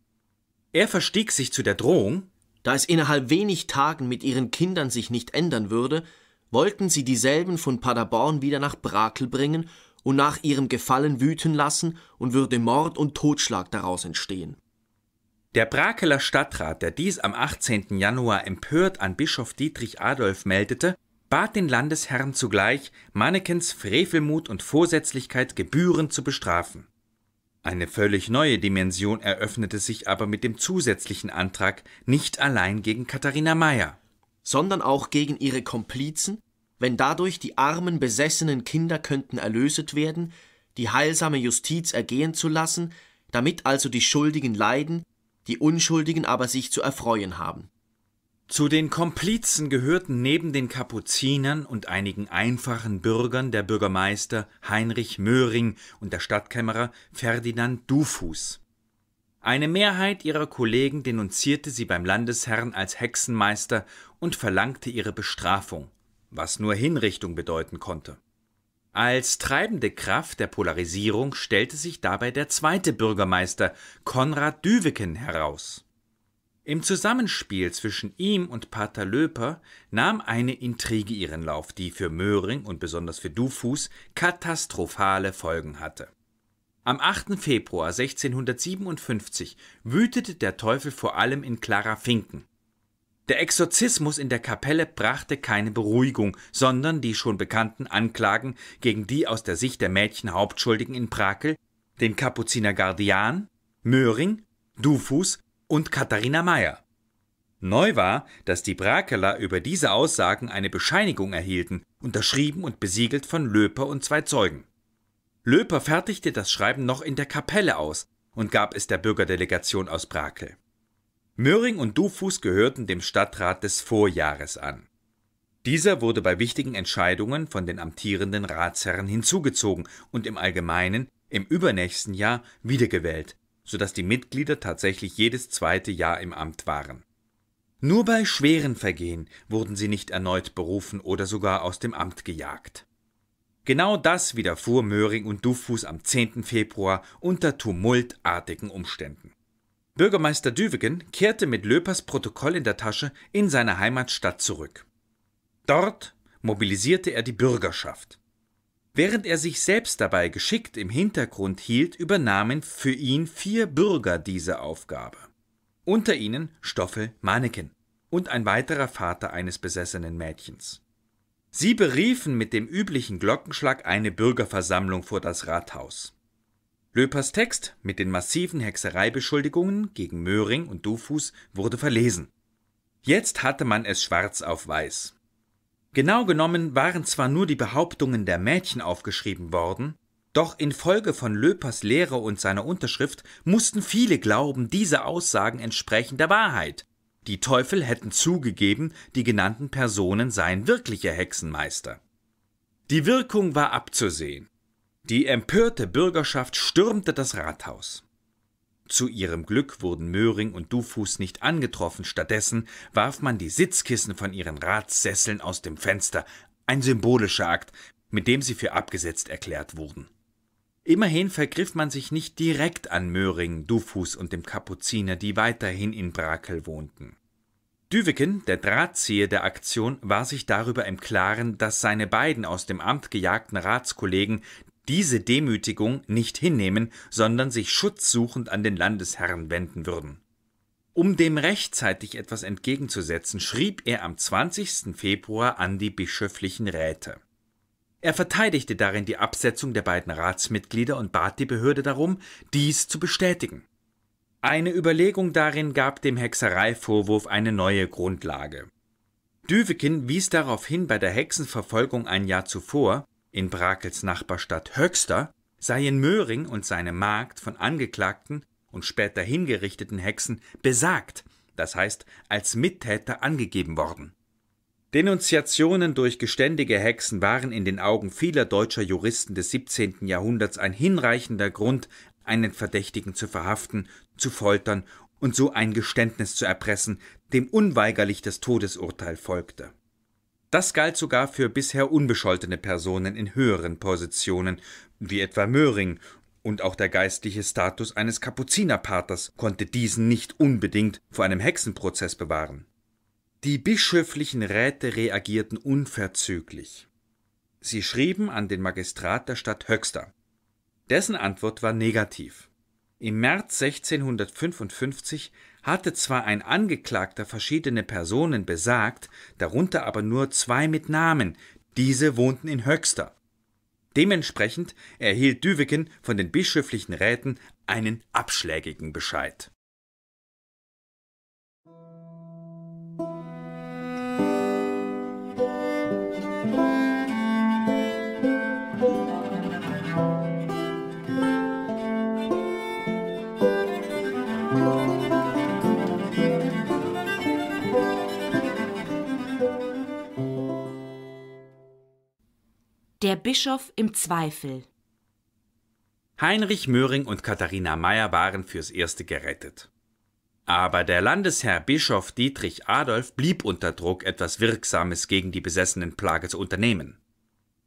Er verstieg sich zu der Drohung, da es innerhalb wenig Tagen mit ihren Kindern sich nicht ändern würde, wollten sie dieselben von Paderborn wieder nach Brakel bringen und nach ihrem Gefallen wüten lassen und würde Mord und Totschlag daraus entstehen. Der Brakeler Stadtrat, der dies am 18. Januar empört an Bischof Dietrich Adolf meldete, bat den Landesherrn zugleich, Mannekens Frevelmut und Vorsätzlichkeit gebührend zu bestrafen. Eine völlig neue Dimension eröffnete sich aber mit dem zusätzlichen Antrag nicht allein gegen Katharina Mayer, sondern auch gegen ihre Komplizen, wenn dadurch die armen besessenen Kinder könnten erlöset werden, die heilsame Justiz ergehen zu lassen, damit also die Schuldigen leiden, die Unschuldigen aber sich zu erfreuen haben. Zu den Komplizen gehörten neben den Kapuzinern und einigen einfachen Bürgern der Bürgermeister Heinrich Möhring und der Stadtkämmerer Ferdinand Dufus. Eine Mehrheit ihrer Kollegen denunzierte sie beim Landesherrn als Hexenmeister und verlangte ihre Bestrafung, was nur Hinrichtung bedeuten konnte. Als treibende Kraft der Polarisierung stellte sich dabei der zweite Bürgermeister Konrad Düweken heraus. Im Zusammenspiel zwischen ihm und Pater Löper nahm eine Intrige ihren Lauf, die für Möhring und besonders für Dufus katastrophale Folgen hatte. Am 8. Februar 1657 wütete der Teufel vor allem in Clara Finken. Der Exorzismus in der Kapelle brachte keine Beruhigung, sondern die schon bekannten Anklagen gegen die aus der Sicht der Mädchen Hauptschuldigen in Prakel, den Kapuziner Gardian, Möhring, Dufus und Katharina Meyer. Neu war, dass die Brakeler über diese Aussagen eine Bescheinigung erhielten, unterschrieben und besiegelt von Löper und zwei Zeugen. Löper fertigte das Schreiben noch in der Kapelle aus und gab es der Bürgerdelegation aus Brakel. Möhring und Dufus gehörten dem Stadtrat des Vorjahres an. Dieser wurde bei wichtigen Entscheidungen von den amtierenden Ratsherren hinzugezogen und im Allgemeinen im übernächsten Jahr wiedergewählt, sodass die Mitglieder tatsächlich jedes zweite Jahr im Amt waren. Nur bei schweren Vergehen wurden sie nicht erneut berufen oder sogar aus dem Amt gejagt. Genau das widerfuhr Möhring und Dufus am 10. Februar unter tumultartigen Umständen. Bürgermeister Düwegen kehrte mit Löpers Protokoll in der Tasche in seine Heimatstadt zurück. Dort mobilisierte er die Bürgerschaft. Während er sich selbst dabei geschickt im Hintergrund hielt, übernahmen für ihn vier Bürger diese Aufgabe. Unter ihnen Stoffel Maneken und ein weiterer Vater eines besessenen Mädchens. Sie beriefen mit dem üblichen Glockenschlag eine Bürgerversammlung vor das Rathaus. Löpers Text mit den massiven Hexereibeschuldigungen gegen Möhring und Dufus wurde verlesen. Jetzt hatte man es schwarz auf weiß. Genau genommen waren zwar nur die Behauptungen der Mädchen aufgeschrieben worden, doch infolge von Löpers Lehre und seiner Unterschrift mussten viele glauben, diese Aussagen entsprechen der Wahrheit. Die Teufel hätten zugegeben, die genannten Personen seien wirkliche Hexenmeister. Die Wirkung war abzusehen. Die empörte Bürgerschaft stürmte das Rathaus. Zu ihrem Glück wurden Möhring und Dufuß nicht angetroffen, stattdessen warf man die Sitzkissen von ihren Ratssesseln aus dem Fenster, ein symbolischer Akt, mit dem sie für abgesetzt erklärt wurden. Immerhin vergriff man sich nicht direkt an Möhring, Dufuß und dem Kapuziner, die weiterhin in Brakel wohnten. Düweken, der Drahtzieher der Aktion, war sich darüber im Klaren, dass seine beiden aus dem Amt gejagten Ratskollegen diese Demütigung nicht hinnehmen, sondern sich schutzsuchend an den Landesherrn wenden würden. Um dem rechtzeitig etwas entgegenzusetzen, schrieb er am 20. Februar an die bischöflichen Räte. Er verteidigte darin die Absetzung der beiden Ratsmitglieder und bat die Behörde darum, dies zu bestätigen. Eine Überlegung darin gab dem Hexereivorwurf eine neue Grundlage. Düvekin wies daraufhin bei der Hexenverfolgung ein Jahr zuvor in Brakels Nachbarstadt Höxter seien Möhring und seine Magd von angeklagten und später hingerichteten Hexen besagt, das heißt als Mittäter angegeben worden. Denunziationen durch geständige Hexen waren in den Augen vieler deutscher Juristen des 17. Jahrhunderts ein hinreichender Grund, einen Verdächtigen zu verhaften, zu foltern und so ein Geständnis zu erpressen, dem unweigerlich das Todesurteil folgte. Das galt sogar für bisher unbescholtene Personen in höheren Positionen, wie etwa Möhring, und auch der geistliche Status eines Kapuzinerpaters konnte diesen nicht unbedingt vor einem Hexenprozess bewahren. Die bischöflichen Räte reagierten unverzüglich. Sie schrieben an den Magistrat der Stadt Höxter. Dessen Antwort war negativ. Im März 1655 hatte zwar ein Angeklagter verschiedene Personen besagt, darunter aber nur zwei mit Namen, diese wohnten in Höxter. Dementsprechend erhielt Düweken von den bischöflichen Räten einen abschlägigen Bescheid Der Bischof im Zweifel. Heinrich Möhring und Katharina Meyer waren fürs Erste gerettet. Aber der Landesherr Bischof Dietrich Adolf blieb unter Druck, etwas Wirksames gegen die besessenen Plage zu unternehmen.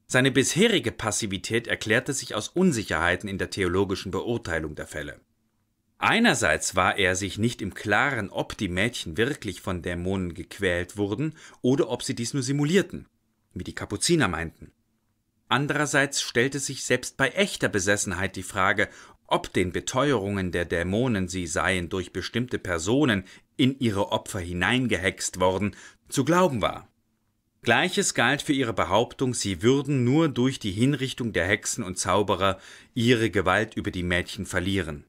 Seine bisherige Passivität erklärte sich aus Unsicherheiten in der theologischen Beurteilung der Fälle. Einerseits war er sich nicht im Klaren, ob die Mädchen wirklich von Dämonen gequält wurden oder ob sie dies nur simulierten, wie die Kapuziner meinten. Andererseits stellte sich selbst bei echter Besessenheit die Frage, ob den Beteuerungen der Dämonen, sie seien durch bestimmte Personen in ihre Opfer hineingehext worden, zu glauben war. Gleiches galt für ihre Behauptung, sie würden nur durch die Hinrichtung der Hexen und Zauberer ihre Gewalt über die Mädchen verlieren.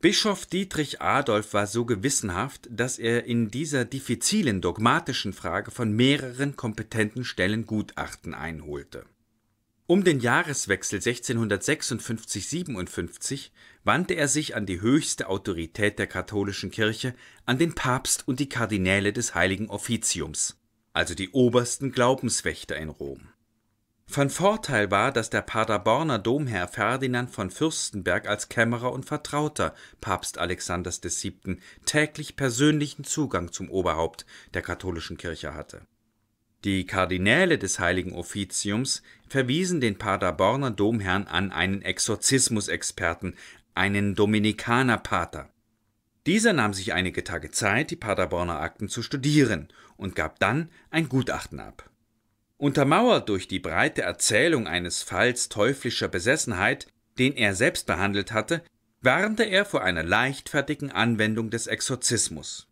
Bischof Dietrich Adolf war so gewissenhaft, dass er in dieser diffizilen dogmatischen Frage von mehreren kompetenten Stellen Gutachten einholte. Um den Jahreswechsel 1656 57 wandte er sich an die höchste Autorität der katholischen Kirche, an den Papst und die Kardinäle des Heiligen Offiziums, also die obersten Glaubenswächter in Rom. Von Vorteil war, dass der Paderborner Domherr Ferdinand von Fürstenberg als Kämmerer und Vertrauter Papst Alexanders VII. täglich persönlichen Zugang zum Oberhaupt der katholischen Kirche hatte die Kardinäle des Heiligen Offiziums verwiesen den Paderborner Domherrn an einen Exorzismusexperten, einen Dominikanerpater. Dieser nahm sich einige Tage Zeit, die Paderborner Akten zu studieren und gab dann ein Gutachten ab. Untermauert durch die breite Erzählung eines Falls teuflischer Besessenheit, den er selbst behandelt hatte, warnte er vor einer leichtfertigen Anwendung des Exorzismus.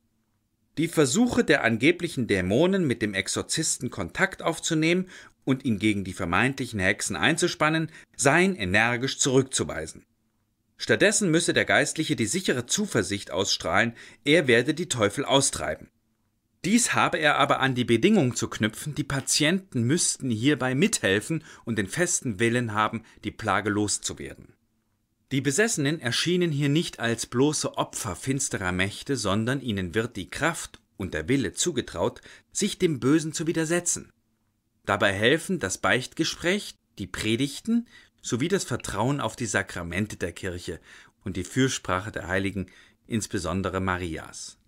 Die Versuche der angeblichen Dämonen mit dem Exorzisten Kontakt aufzunehmen und ihn gegen die vermeintlichen Hexen einzuspannen, seien energisch zurückzuweisen. Stattdessen müsse der Geistliche die sichere Zuversicht ausstrahlen, er werde die Teufel austreiben. Dies habe er aber an die Bedingung zu knüpfen, die Patienten müssten hierbei mithelfen und den festen Willen haben, die Plage loszuwerden. Die Besessenen erschienen hier nicht als bloße Opfer finsterer Mächte, sondern ihnen wird die Kraft und der Wille zugetraut, sich dem Bösen zu widersetzen. Dabei helfen das Beichtgespräch, die Predigten sowie das Vertrauen auf die Sakramente der Kirche und die Fürsprache der Heiligen, insbesondere Marias.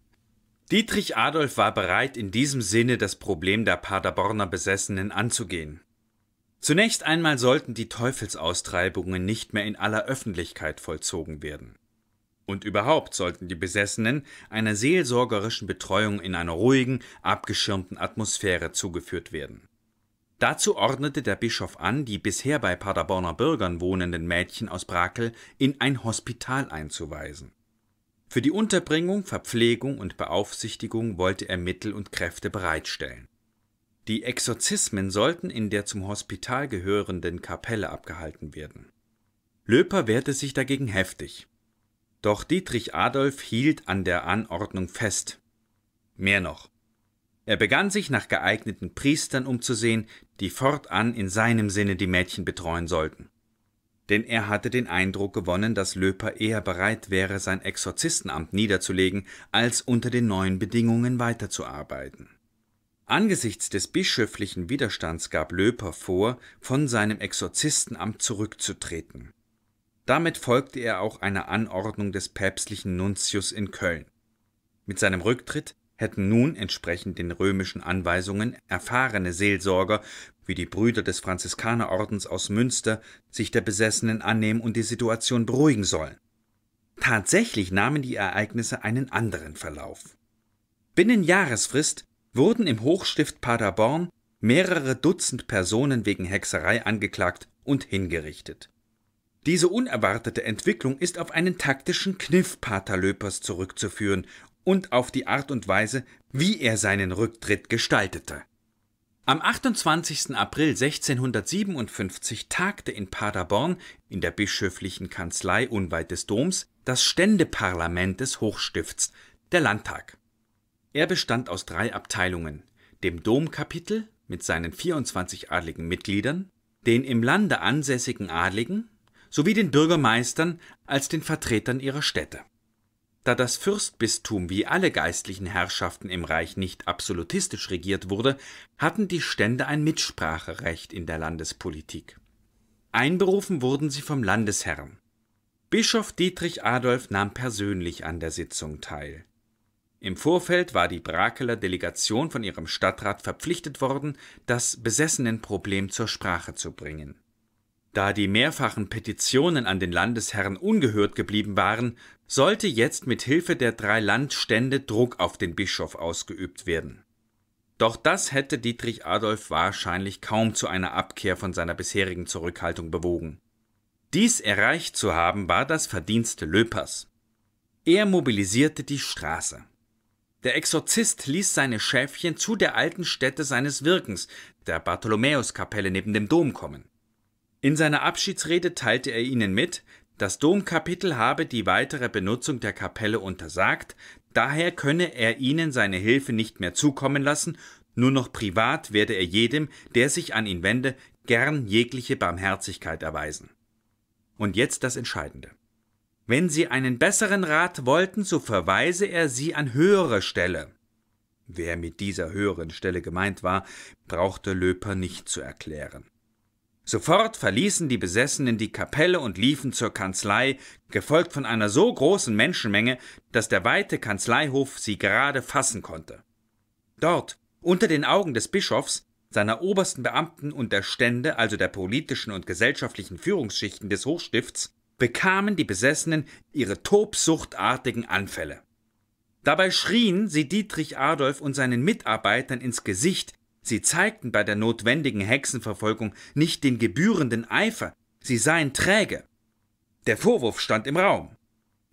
Dietrich Adolf war bereit, in diesem Sinne das Problem der Paderborner Besessenen anzugehen. Zunächst einmal sollten die Teufelsaustreibungen nicht mehr in aller Öffentlichkeit vollzogen werden. Und überhaupt sollten die Besessenen einer seelsorgerischen Betreuung in einer ruhigen, abgeschirmten Atmosphäre zugeführt werden. Dazu ordnete der Bischof an, die bisher bei Paderborner Bürgern wohnenden Mädchen aus Brakel in ein Hospital einzuweisen. Für die Unterbringung, Verpflegung und Beaufsichtigung wollte er Mittel und Kräfte bereitstellen. Die Exorzismen sollten in der zum Hospital gehörenden Kapelle abgehalten werden. Löper wehrte sich dagegen heftig. Doch Dietrich Adolf hielt an der Anordnung fest. Mehr noch. Er begann sich nach geeigneten Priestern umzusehen, die fortan in seinem Sinne die Mädchen betreuen sollten. Denn er hatte den Eindruck gewonnen, dass Löper eher bereit wäre, sein Exorzistenamt niederzulegen, als unter den neuen Bedingungen weiterzuarbeiten. Angesichts des bischöflichen Widerstands gab Löper vor, von seinem Exorzistenamt zurückzutreten. Damit folgte er auch einer Anordnung des päpstlichen Nuntius in Köln. Mit seinem Rücktritt hätten nun entsprechend den römischen Anweisungen erfahrene Seelsorger wie die Brüder des Franziskanerordens aus Münster sich der Besessenen annehmen und die Situation beruhigen sollen. Tatsächlich nahmen die Ereignisse einen anderen Verlauf. Binnen Jahresfrist wurden im Hochstift Paderborn mehrere Dutzend Personen wegen Hexerei angeklagt und hingerichtet. Diese unerwartete Entwicklung ist auf einen taktischen Kniff Pater Löpers zurückzuführen und auf die Art und Weise, wie er seinen Rücktritt gestaltete. Am 28. April 1657 tagte in Paderborn in der bischöflichen Kanzlei unweit des Doms das Ständeparlament des Hochstifts, der Landtag. Er bestand aus drei Abteilungen, dem Domkapitel mit seinen 24 adligen Mitgliedern, den im Lande ansässigen Adligen sowie den Bürgermeistern als den Vertretern ihrer Städte. Da das Fürstbistum wie alle geistlichen Herrschaften im Reich nicht absolutistisch regiert wurde, hatten die Stände ein Mitspracherecht in der Landespolitik. Einberufen wurden sie vom Landesherrn. Bischof Dietrich Adolf nahm persönlich an der Sitzung teil. Im Vorfeld war die Brakeler Delegation von ihrem Stadtrat verpflichtet worden, das besessenen Problem zur Sprache zu bringen. Da die mehrfachen Petitionen an den Landesherren ungehört geblieben waren, sollte jetzt mit Hilfe der drei Landstände Druck auf den Bischof ausgeübt werden. Doch das hätte Dietrich Adolf wahrscheinlich kaum zu einer Abkehr von seiner bisherigen Zurückhaltung bewogen. Dies erreicht zu haben war das Verdienst Löpers. Er mobilisierte die Straße. Der Exorzist ließ seine Schäfchen zu der alten Stätte seines Wirkens, der Bartholomäuskapelle neben dem Dom kommen. In seiner Abschiedsrede teilte er ihnen mit, das Domkapitel habe die weitere Benutzung der Kapelle untersagt, daher könne er ihnen seine Hilfe nicht mehr zukommen lassen, nur noch privat werde er jedem, der sich an ihn wende, gern jegliche Barmherzigkeit erweisen. Und jetzt das Entscheidende. Wenn sie einen besseren Rat wollten, so verweise er sie an höhere Stelle. Wer mit dieser höheren Stelle gemeint war, brauchte Löper nicht zu erklären. Sofort verließen die Besessenen die Kapelle und liefen zur Kanzlei, gefolgt von einer so großen Menschenmenge, dass der weite Kanzleihof sie gerade fassen konnte. Dort, unter den Augen des Bischofs, seiner obersten Beamten und der Stände, also der politischen und gesellschaftlichen Führungsschichten des Hochstifts, bekamen die Besessenen ihre tobsuchtartigen Anfälle. Dabei schrien sie Dietrich Adolf und seinen Mitarbeitern ins Gesicht, sie zeigten bei der notwendigen Hexenverfolgung nicht den gebührenden Eifer, sie seien träge. Der Vorwurf stand im Raum.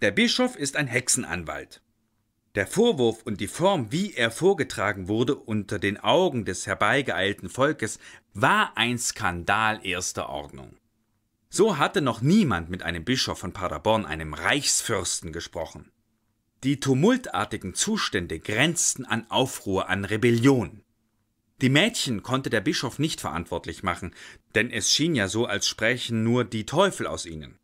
Der Bischof ist ein Hexenanwalt. Der Vorwurf und die Form, wie er vorgetragen wurde unter den Augen des herbeigeeilten Volkes, war ein Skandal erster Ordnung. So hatte noch niemand mit einem Bischof von Paderborn, einem Reichsfürsten, gesprochen. Die tumultartigen Zustände grenzten an Aufruhr, an Rebellion. Die Mädchen konnte der Bischof nicht verantwortlich machen, denn es schien ja so, als sprächen nur die Teufel aus ihnen.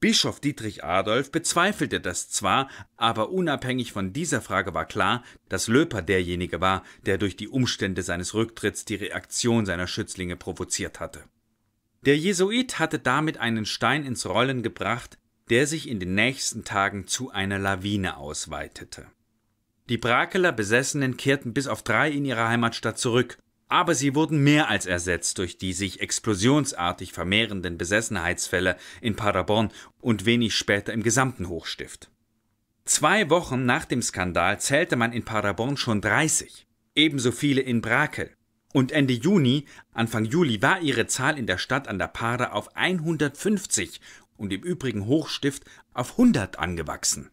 Bischof Dietrich Adolf bezweifelte das zwar, aber unabhängig von dieser Frage war klar, dass Löper derjenige war, der durch die Umstände seines Rücktritts die Reaktion seiner Schützlinge provoziert hatte. Der Jesuit hatte damit einen Stein ins Rollen gebracht, der sich in den nächsten Tagen zu einer Lawine ausweitete. Die Brakeler Besessenen kehrten bis auf drei in ihre Heimatstadt zurück, aber sie wurden mehr als ersetzt durch die sich explosionsartig vermehrenden Besessenheitsfälle in Paderborn und wenig später im gesamten Hochstift. Zwei Wochen nach dem Skandal zählte man in Paderborn schon 30, ebenso viele in Brakel. Und Ende Juni, Anfang Juli war ihre Zahl in der Stadt an der Para auf 150 und im übrigen Hochstift auf 100 angewachsen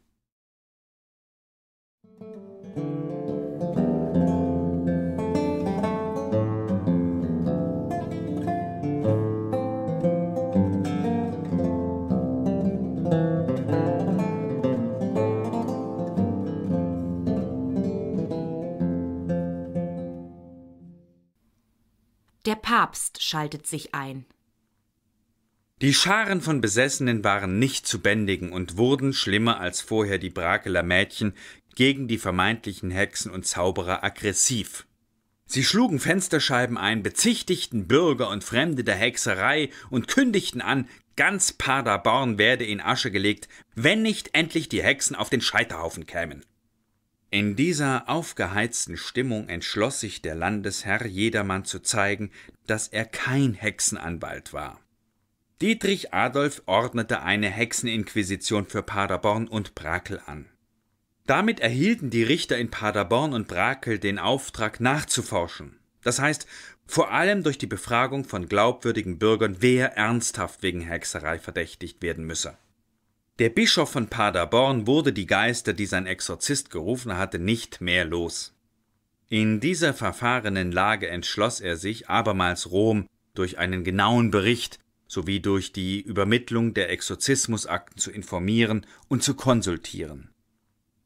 Der Papst schaltet sich ein. Die Scharen von Besessenen waren nicht zu bändigen und wurden schlimmer als vorher die Brakeler Mädchen gegen die vermeintlichen Hexen und Zauberer aggressiv. Sie schlugen Fensterscheiben ein, bezichtigten Bürger und Fremde der Hexerei und kündigten an, ganz Paderborn werde in Asche gelegt, wenn nicht endlich die Hexen auf den Scheiterhaufen kämen. In dieser aufgeheizten Stimmung entschloss sich der Landesherr jedermann zu zeigen, dass er kein Hexenanwalt war. Dietrich Adolf ordnete eine Hexeninquisition für Paderborn und Brakel an. Damit erhielten die Richter in Paderborn und Brakel den Auftrag nachzuforschen, das heißt vor allem durch die Befragung von glaubwürdigen Bürgern, wer ernsthaft wegen Hexerei verdächtigt werden müsse. Der Bischof von Paderborn wurde die Geister, die sein Exorzist gerufen hatte, nicht mehr los. In dieser verfahrenen Lage entschloss er sich, abermals Rom durch einen genauen Bericht sowie durch die Übermittlung der Exorzismusakten zu informieren und zu konsultieren.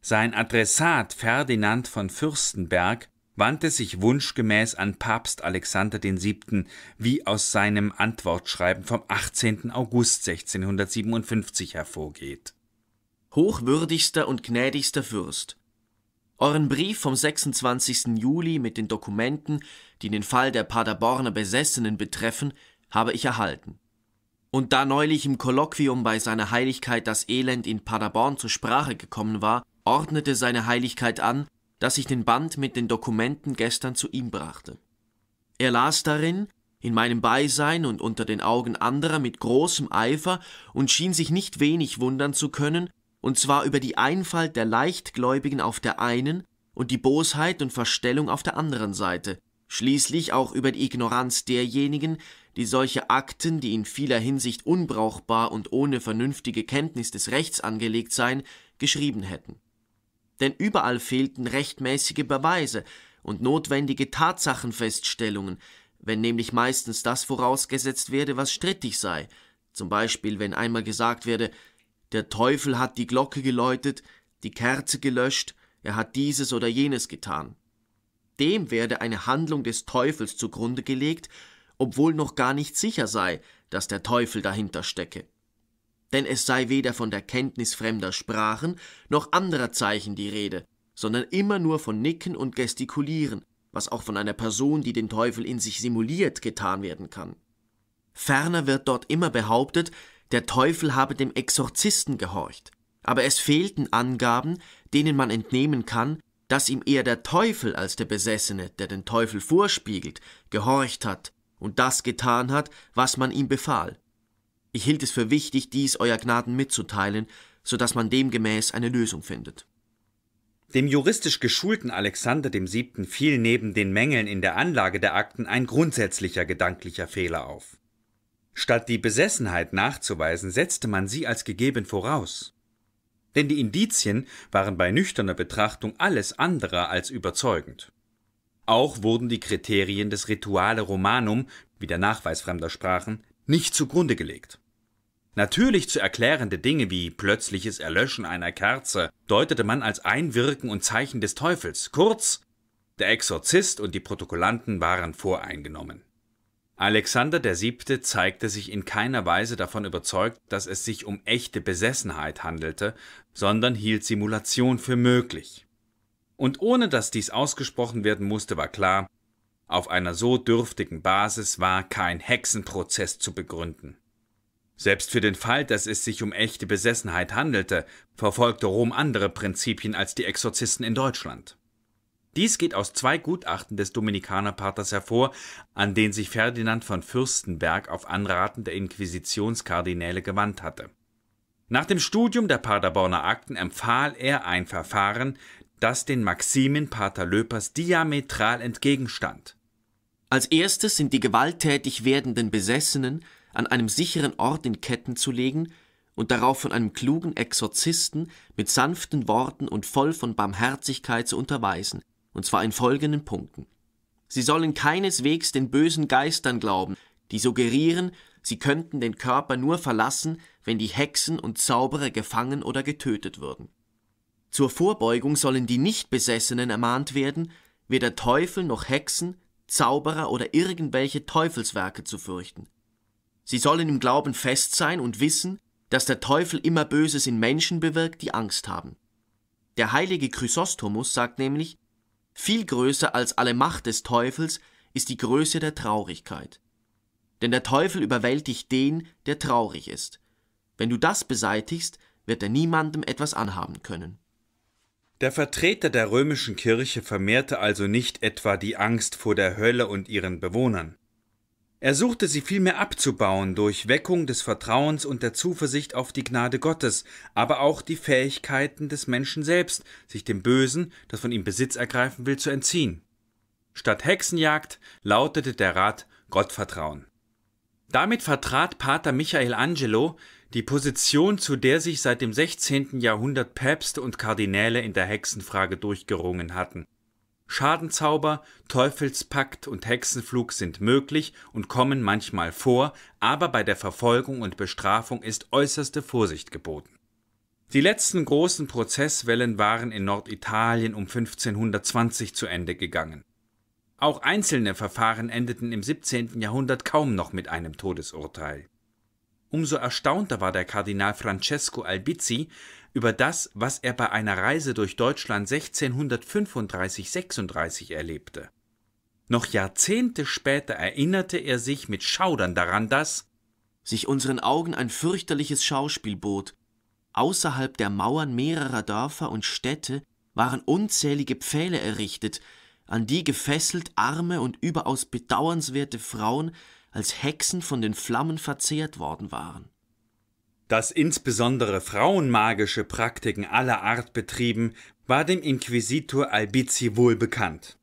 Sein Adressat Ferdinand von Fürstenberg wandte sich wunschgemäß an Papst Alexander VII., wie aus seinem Antwortschreiben vom 18. August 1657 hervorgeht. Hochwürdigster und gnädigster Fürst, Euren Brief vom 26. Juli mit den Dokumenten, die den Fall der Paderborner Besessenen betreffen, habe ich erhalten. Und da neulich im Kolloquium bei seiner Heiligkeit das Elend in Paderborn zur Sprache gekommen war, ordnete seine Heiligkeit an, dass ich den Band mit den Dokumenten gestern zu ihm brachte. Er las darin, in meinem Beisein und unter den Augen anderer mit großem Eifer und schien sich nicht wenig wundern zu können, und zwar über die Einfalt der Leichtgläubigen auf der einen und die Bosheit und Verstellung auf der anderen Seite, schließlich auch über die Ignoranz derjenigen, die solche Akten, die in vieler Hinsicht unbrauchbar und ohne vernünftige Kenntnis des Rechts angelegt seien, geschrieben hätten. Denn überall fehlten rechtmäßige Beweise und notwendige Tatsachenfeststellungen, wenn nämlich meistens das vorausgesetzt werde, was strittig sei, zum Beispiel wenn einmal gesagt werde, der Teufel hat die Glocke geläutet, die Kerze gelöscht, er hat dieses oder jenes getan. Dem werde eine Handlung des Teufels zugrunde gelegt, obwohl noch gar nicht sicher sei, dass der Teufel dahinter stecke denn es sei weder von der Kenntnis fremder Sprachen noch anderer Zeichen die Rede, sondern immer nur von Nicken und Gestikulieren, was auch von einer Person, die den Teufel in sich simuliert, getan werden kann. Ferner wird dort immer behauptet, der Teufel habe dem Exorzisten gehorcht, aber es fehlten Angaben, denen man entnehmen kann, dass ihm eher der Teufel als der Besessene, der den Teufel vorspiegelt, gehorcht hat und das getan hat, was man ihm befahl. Ich hielt es für wichtig, dies Euer Gnaden mitzuteilen, so dass man demgemäß eine Lösung findet. Dem juristisch geschulten Alexander VII. fiel neben den Mängeln in der Anlage der Akten ein grundsätzlicher gedanklicher Fehler auf. Statt die Besessenheit nachzuweisen, setzte man sie als gegeben voraus. Denn die Indizien waren bei nüchterner Betrachtung alles andere als überzeugend. Auch wurden die Kriterien des Rituale Romanum, wie der Nachweis fremder Sprachen, nicht zugrunde gelegt. Natürlich zu erklärende Dinge wie plötzliches Erlöschen einer Kerze deutete man als Einwirken und Zeichen des Teufels, kurz, der Exorzist und die Protokollanten waren voreingenommen. Alexander VII. zeigte sich in keiner Weise davon überzeugt, dass es sich um echte Besessenheit handelte, sondern hielt Simulation für möglich. Und ohne dass dies ausgesprochen werden musste, war klar, auf einer so dürftigen Basis war kein Hexenprozess zu begründen. Selbst für den Fall, dass es sich um echte Besessenheit handelte, verfolgte Rom andere Prinzipien als die Exorzisten in Deutschland. Dies geht aus zwei Gutachten des Dominikanerpaters hervor, an denen sich Ferdinand von Fürstenberg auf Anraten der Inquisitionskardinäle gewandt hatte. Nach dem Studium der Paderborner Akten empfahl er ein Verfahren, das den Maximen Pater Löpers diametral entgegenstand. Als erstes sind die gewalttätig werdenden Besessenen an einem sicheren Ort in Ketten zu legen und darauf von einem klugen Exorzisten mit sanften Worten und voll von Barmherzigkeit zu unterweisen, und zwar in folgenden Punkten. Sie sollen keineswegs den bösen Geistern glauben, die suggerieren, sie könnten den Körper nur verlassen, wenn die Hexen und Zauberer gefangen oder getötet würden. Zur Vorbeugung sollen die Nichtbesessenen ermahnt werden, weder Teufel noch Hexen, Zauberer oder irgendwelche Teufelswerke zu fürchten. Sie sollen im Glauben fest sein und wissen, dass der Teufel immer Böses in Menschen bewirkt, die Angst haben. Der heilige Chrysostomus sagt nämlich, viel größer als alle Macht des Teufels ist die Größe der Traurigkeit. Denn der Teufel überwältigt den, der traurig ist. Wenn du das beseitigst, wird er niemandem etwas anhaben können. Der Vertreter der römischen Kirche vermehrte also nicht etwa die Angst vor der Hölle und ihren Bewohnern. Er suchte sie vielmehr abzubauen durch Weckung des Vertrauens und der Zuversicht auf die Gnade Gottes, aber auch die Fähigkeiten des Menschen selbst, sich dem Bösen, das von ihm Besitz ergreifen will, zu entziehen. Statt Hexenjagd lautete der Rat Gottvertrauen. Damit vertrat Pater Michael Angelo die Position, zu der sich seit dem 16. Jahrhundert Päpste und Kardinäle in der Hexenfrage durchgerungen hatten. Schadenzauber, Teufelspakt und Hexenflug sind möglich und kommen manchmal vor, aber bei der Verfolgung und Bestrafung ist äußerste Vorsicht geboten. Die letzten großen Prozesswellen waren in Norditalien um 1520 zu Ende gegangen. Auch einzelne Verfahren endeten im 17. Jahrhundert kaum noch mit einem Todesurteil. Umso erstaunter war der Kardinal Francesco Albizzi, über das, was er bei einer Reise durch Deutschland 1635-36 erlebte. Noch Jahrzehnte später erinnerte er sich mit Schaudern daran, dass sich unseren Augen ein fürchterliches Schauspiel bot. Außerhalb der Mauern mehrerer Dörfer und Städte waren unzählige Pfähle errichtet, an die gefesselt arme und überaus bedauernswerte Frauen als Hexen von den Flammen verzehrt worden waren dass insbesondere Frauen magische Praktiken aller Art betrieben, war dem Inquisitor Albizzi wohl bekannt.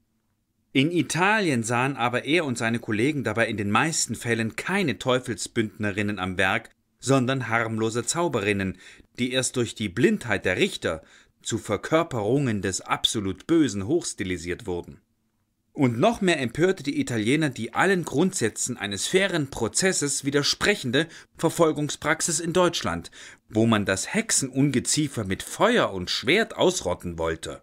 In Italien sahen aber er und seine Kollegen dabei in den meisten Fällen keine Teufelsbündnerinnen am Werk, sondern harmlose Zauberinnen, die erst durch die Blindheit der Richter zu Verkörperungen des absolut Bösen hochstilisiert wurden und noch mehr empörte die Italiener die allen Grundsätzen eines fairen Prozesses widersprechende Verfolgungspraxis in Deutschland, wo man das Hexenungeziefer mit Feuer und Schwert ausrotten wollte.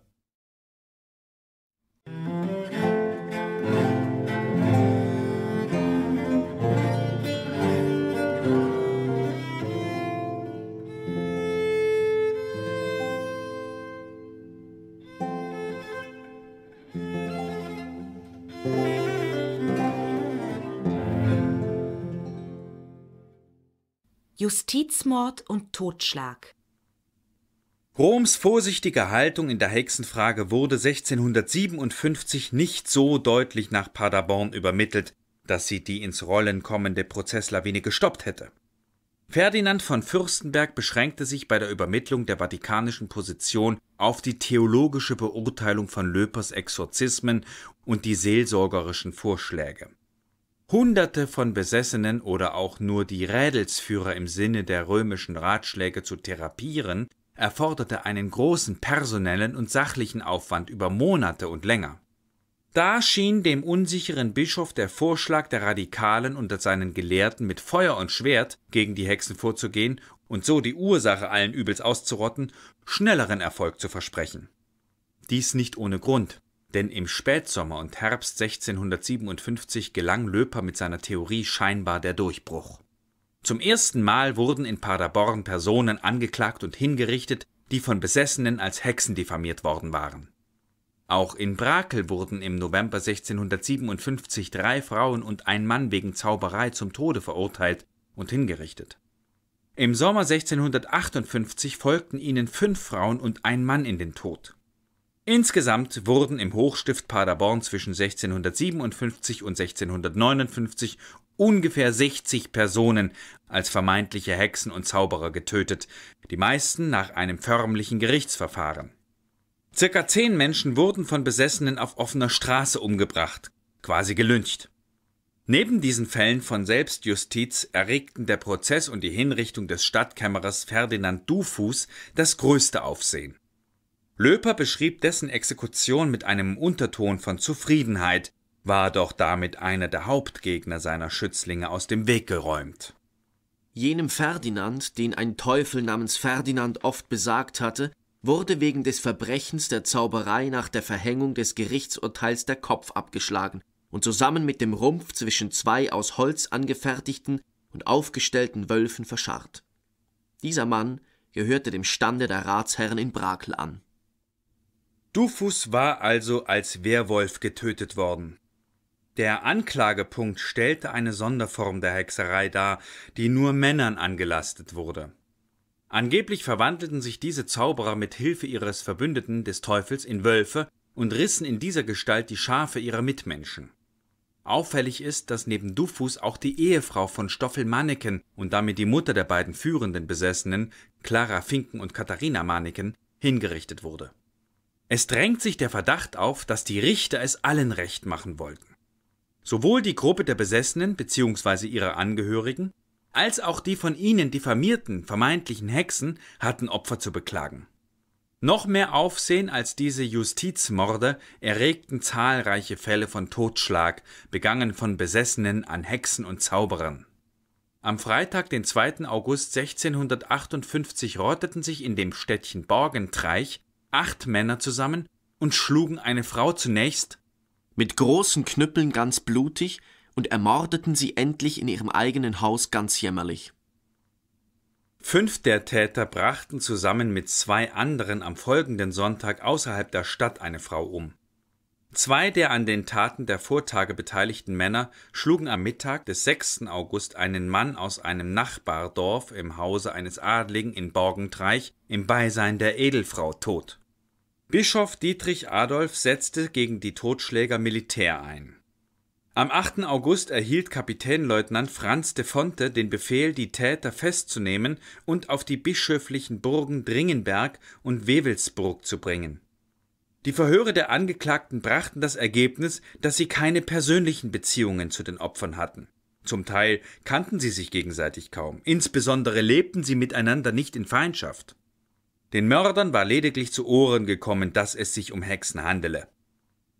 Justizmord und Totschlag. Roms vorsichtige Haltung in der Hexenfrage wurde 1657 nicht so deutlich nach Paderborn übermittelt, dass sie die ins Rollen kommende Prozesslawine gestoppt hätte. Ferdinand von Fürstenberg beschränkte sich bei der Übermittlung der vatikanischen Position auf die theologische Beurteilung von Löpers Exorzismen und die seelsorgerischen Vorschläge. Hunderte von Besessenen oder auch nur die Rädelsführer im Sinne der römischen Ratschläge zu therapieren, erforderte einen großen personellen und sachlichen Aufwand über Monate und länger. Da schien dem unsicheren Bischof der Vorschlag der Radikalen unter seinen Gelehrten mit Feuer und Schwert gegen die Hexen vorzugehen und so die Ursache allen Übels auszurotten, schnelleren Erfolg zu versprechen. Dies nicht ohne Grund denn im Spätsommer und Herbst 1657 gelang Löper mit seiner Theorie scheinbar der Durchbruch. Zum ersten Mal wurden in Paderborn Personen angeklagt und hingerichtet, die von Besessenen als Hexen diffamiert worden waren. Auch in Brakel wurden im November 1657 drei Frauen und ein Mann wegen Zauberei zum Tode verurteilt und hingerichtet. Im Sommer 1658 folgten ihnen fünf Frauen und ein Mann in den Tod. Insgesamt wurden im Hochstift Paderborn zwischen 1657 und 1659 ungefähr 60 Personen als vermeintliche Hexen und Zauberer getötet, die meisten nach einem förmlichen Gerichtsverfahren. Circa zehn Menschen wurden von Besessenen auf offener Straße umgebracht, quasi gelüncht. Neben diesen Fällen von Selbstjustiz erregten der Prozess und die Hinrichtung des Stadtkämmerers Ferdinand Dufus das größte Aufsehen. Löper beschrieb dessen Exekution mit einem Unterton von Zufriedenheit, war doch damit einer der Hauptgegner seiner Schützlinge aus dem Weg geräumt. Jenem Ferdinand, den ein Teufel namens Ferdinand oft besagt hatte, wurde wegen des Verbrechens der Zauberei nach der Verhängung des Gerichtsurteils der Kopf abgeschlagen und zusammen mit dem Rumpf zwischen zwei aus Holz angefertigten und aufgestellten Wölfen verscharrt. Dieser Mann gehörte dem Stande der Ratsherren in Brakel an. Dufus war also als Werwolf getötet worden. Der Anklagepunkt stellte eine Sonderform der Hexerei dar, die nur Männern angelastet wurde. Angeblich verwandelten sich diese Zauberer mit Hilfe ihres Verbündeten des Teufels in Wölfe und rissen in dieser Gestalt die Schafe ihrer Mitmenschen. Auffällig ist, dass neben Dufus auch die Ehefrau von Stoffel Manneken und damit die Mutter der beiden führenden Besessenen, Clara Finken und Katharina Manneken, hingerichtet wurde es drängt sich der Verdacht auf, dass die Richter es allen recht machen wollten. Sowohl die Gruppe der Besessenen bzw. ihrer Angehörigen als auch die von ihnen diffamierten vermeintlichen Hexen hatten Opfer zu beklagen. Noch mehr Aufsehen als diese Justizmorde erregten zahlreiche Fälle von Totschlag, begangen von Besessenen an Hexen und Zauberern. Am Freitag, den 2. August 1658, rotteten sich in dem Städtchen Borgentreich acht Männer zusammen und schlugen eine Frau zunächst mit großen Knüppeln ganz blutig und ermordeten sie endlich in ihrem eigenen Haus ganz jämmerlich. Fünf der Täter brachten zusammen mit zwei anderen am folgenden Sonntag außerhalb der Stadt eine Frau um. Zwei der an den Taten der Vortage beteiligten Männer schlugen am Mittag des 6. August einen Mann aus einem Nachbardorf im Hause eines Adligen in Borgentreich im Beisein der Edelfrau tot. Bischof Dietrich Adolf setzte gegen die Totschläger Militär ein. Am 8. August erhielt Kapitänleutnant Franz de Fonte den Befehl, die Täter festzunehmen und auf die bischöflichen Burgen Dringenberg und Wewelsburg zu bringen. Die Verhöre der Angeklagten brachten das Ergebnis, dass sie keine persönlichen Beziehungen zu den Opfern hatten. Zum Teil kannten sie sich gegenseitig kaum, insbesondere lebten sie miteinander nicht in Feindschaft. Den Mördern war lediglich zu Ohren gekommen, dass es sich um Hexen handele.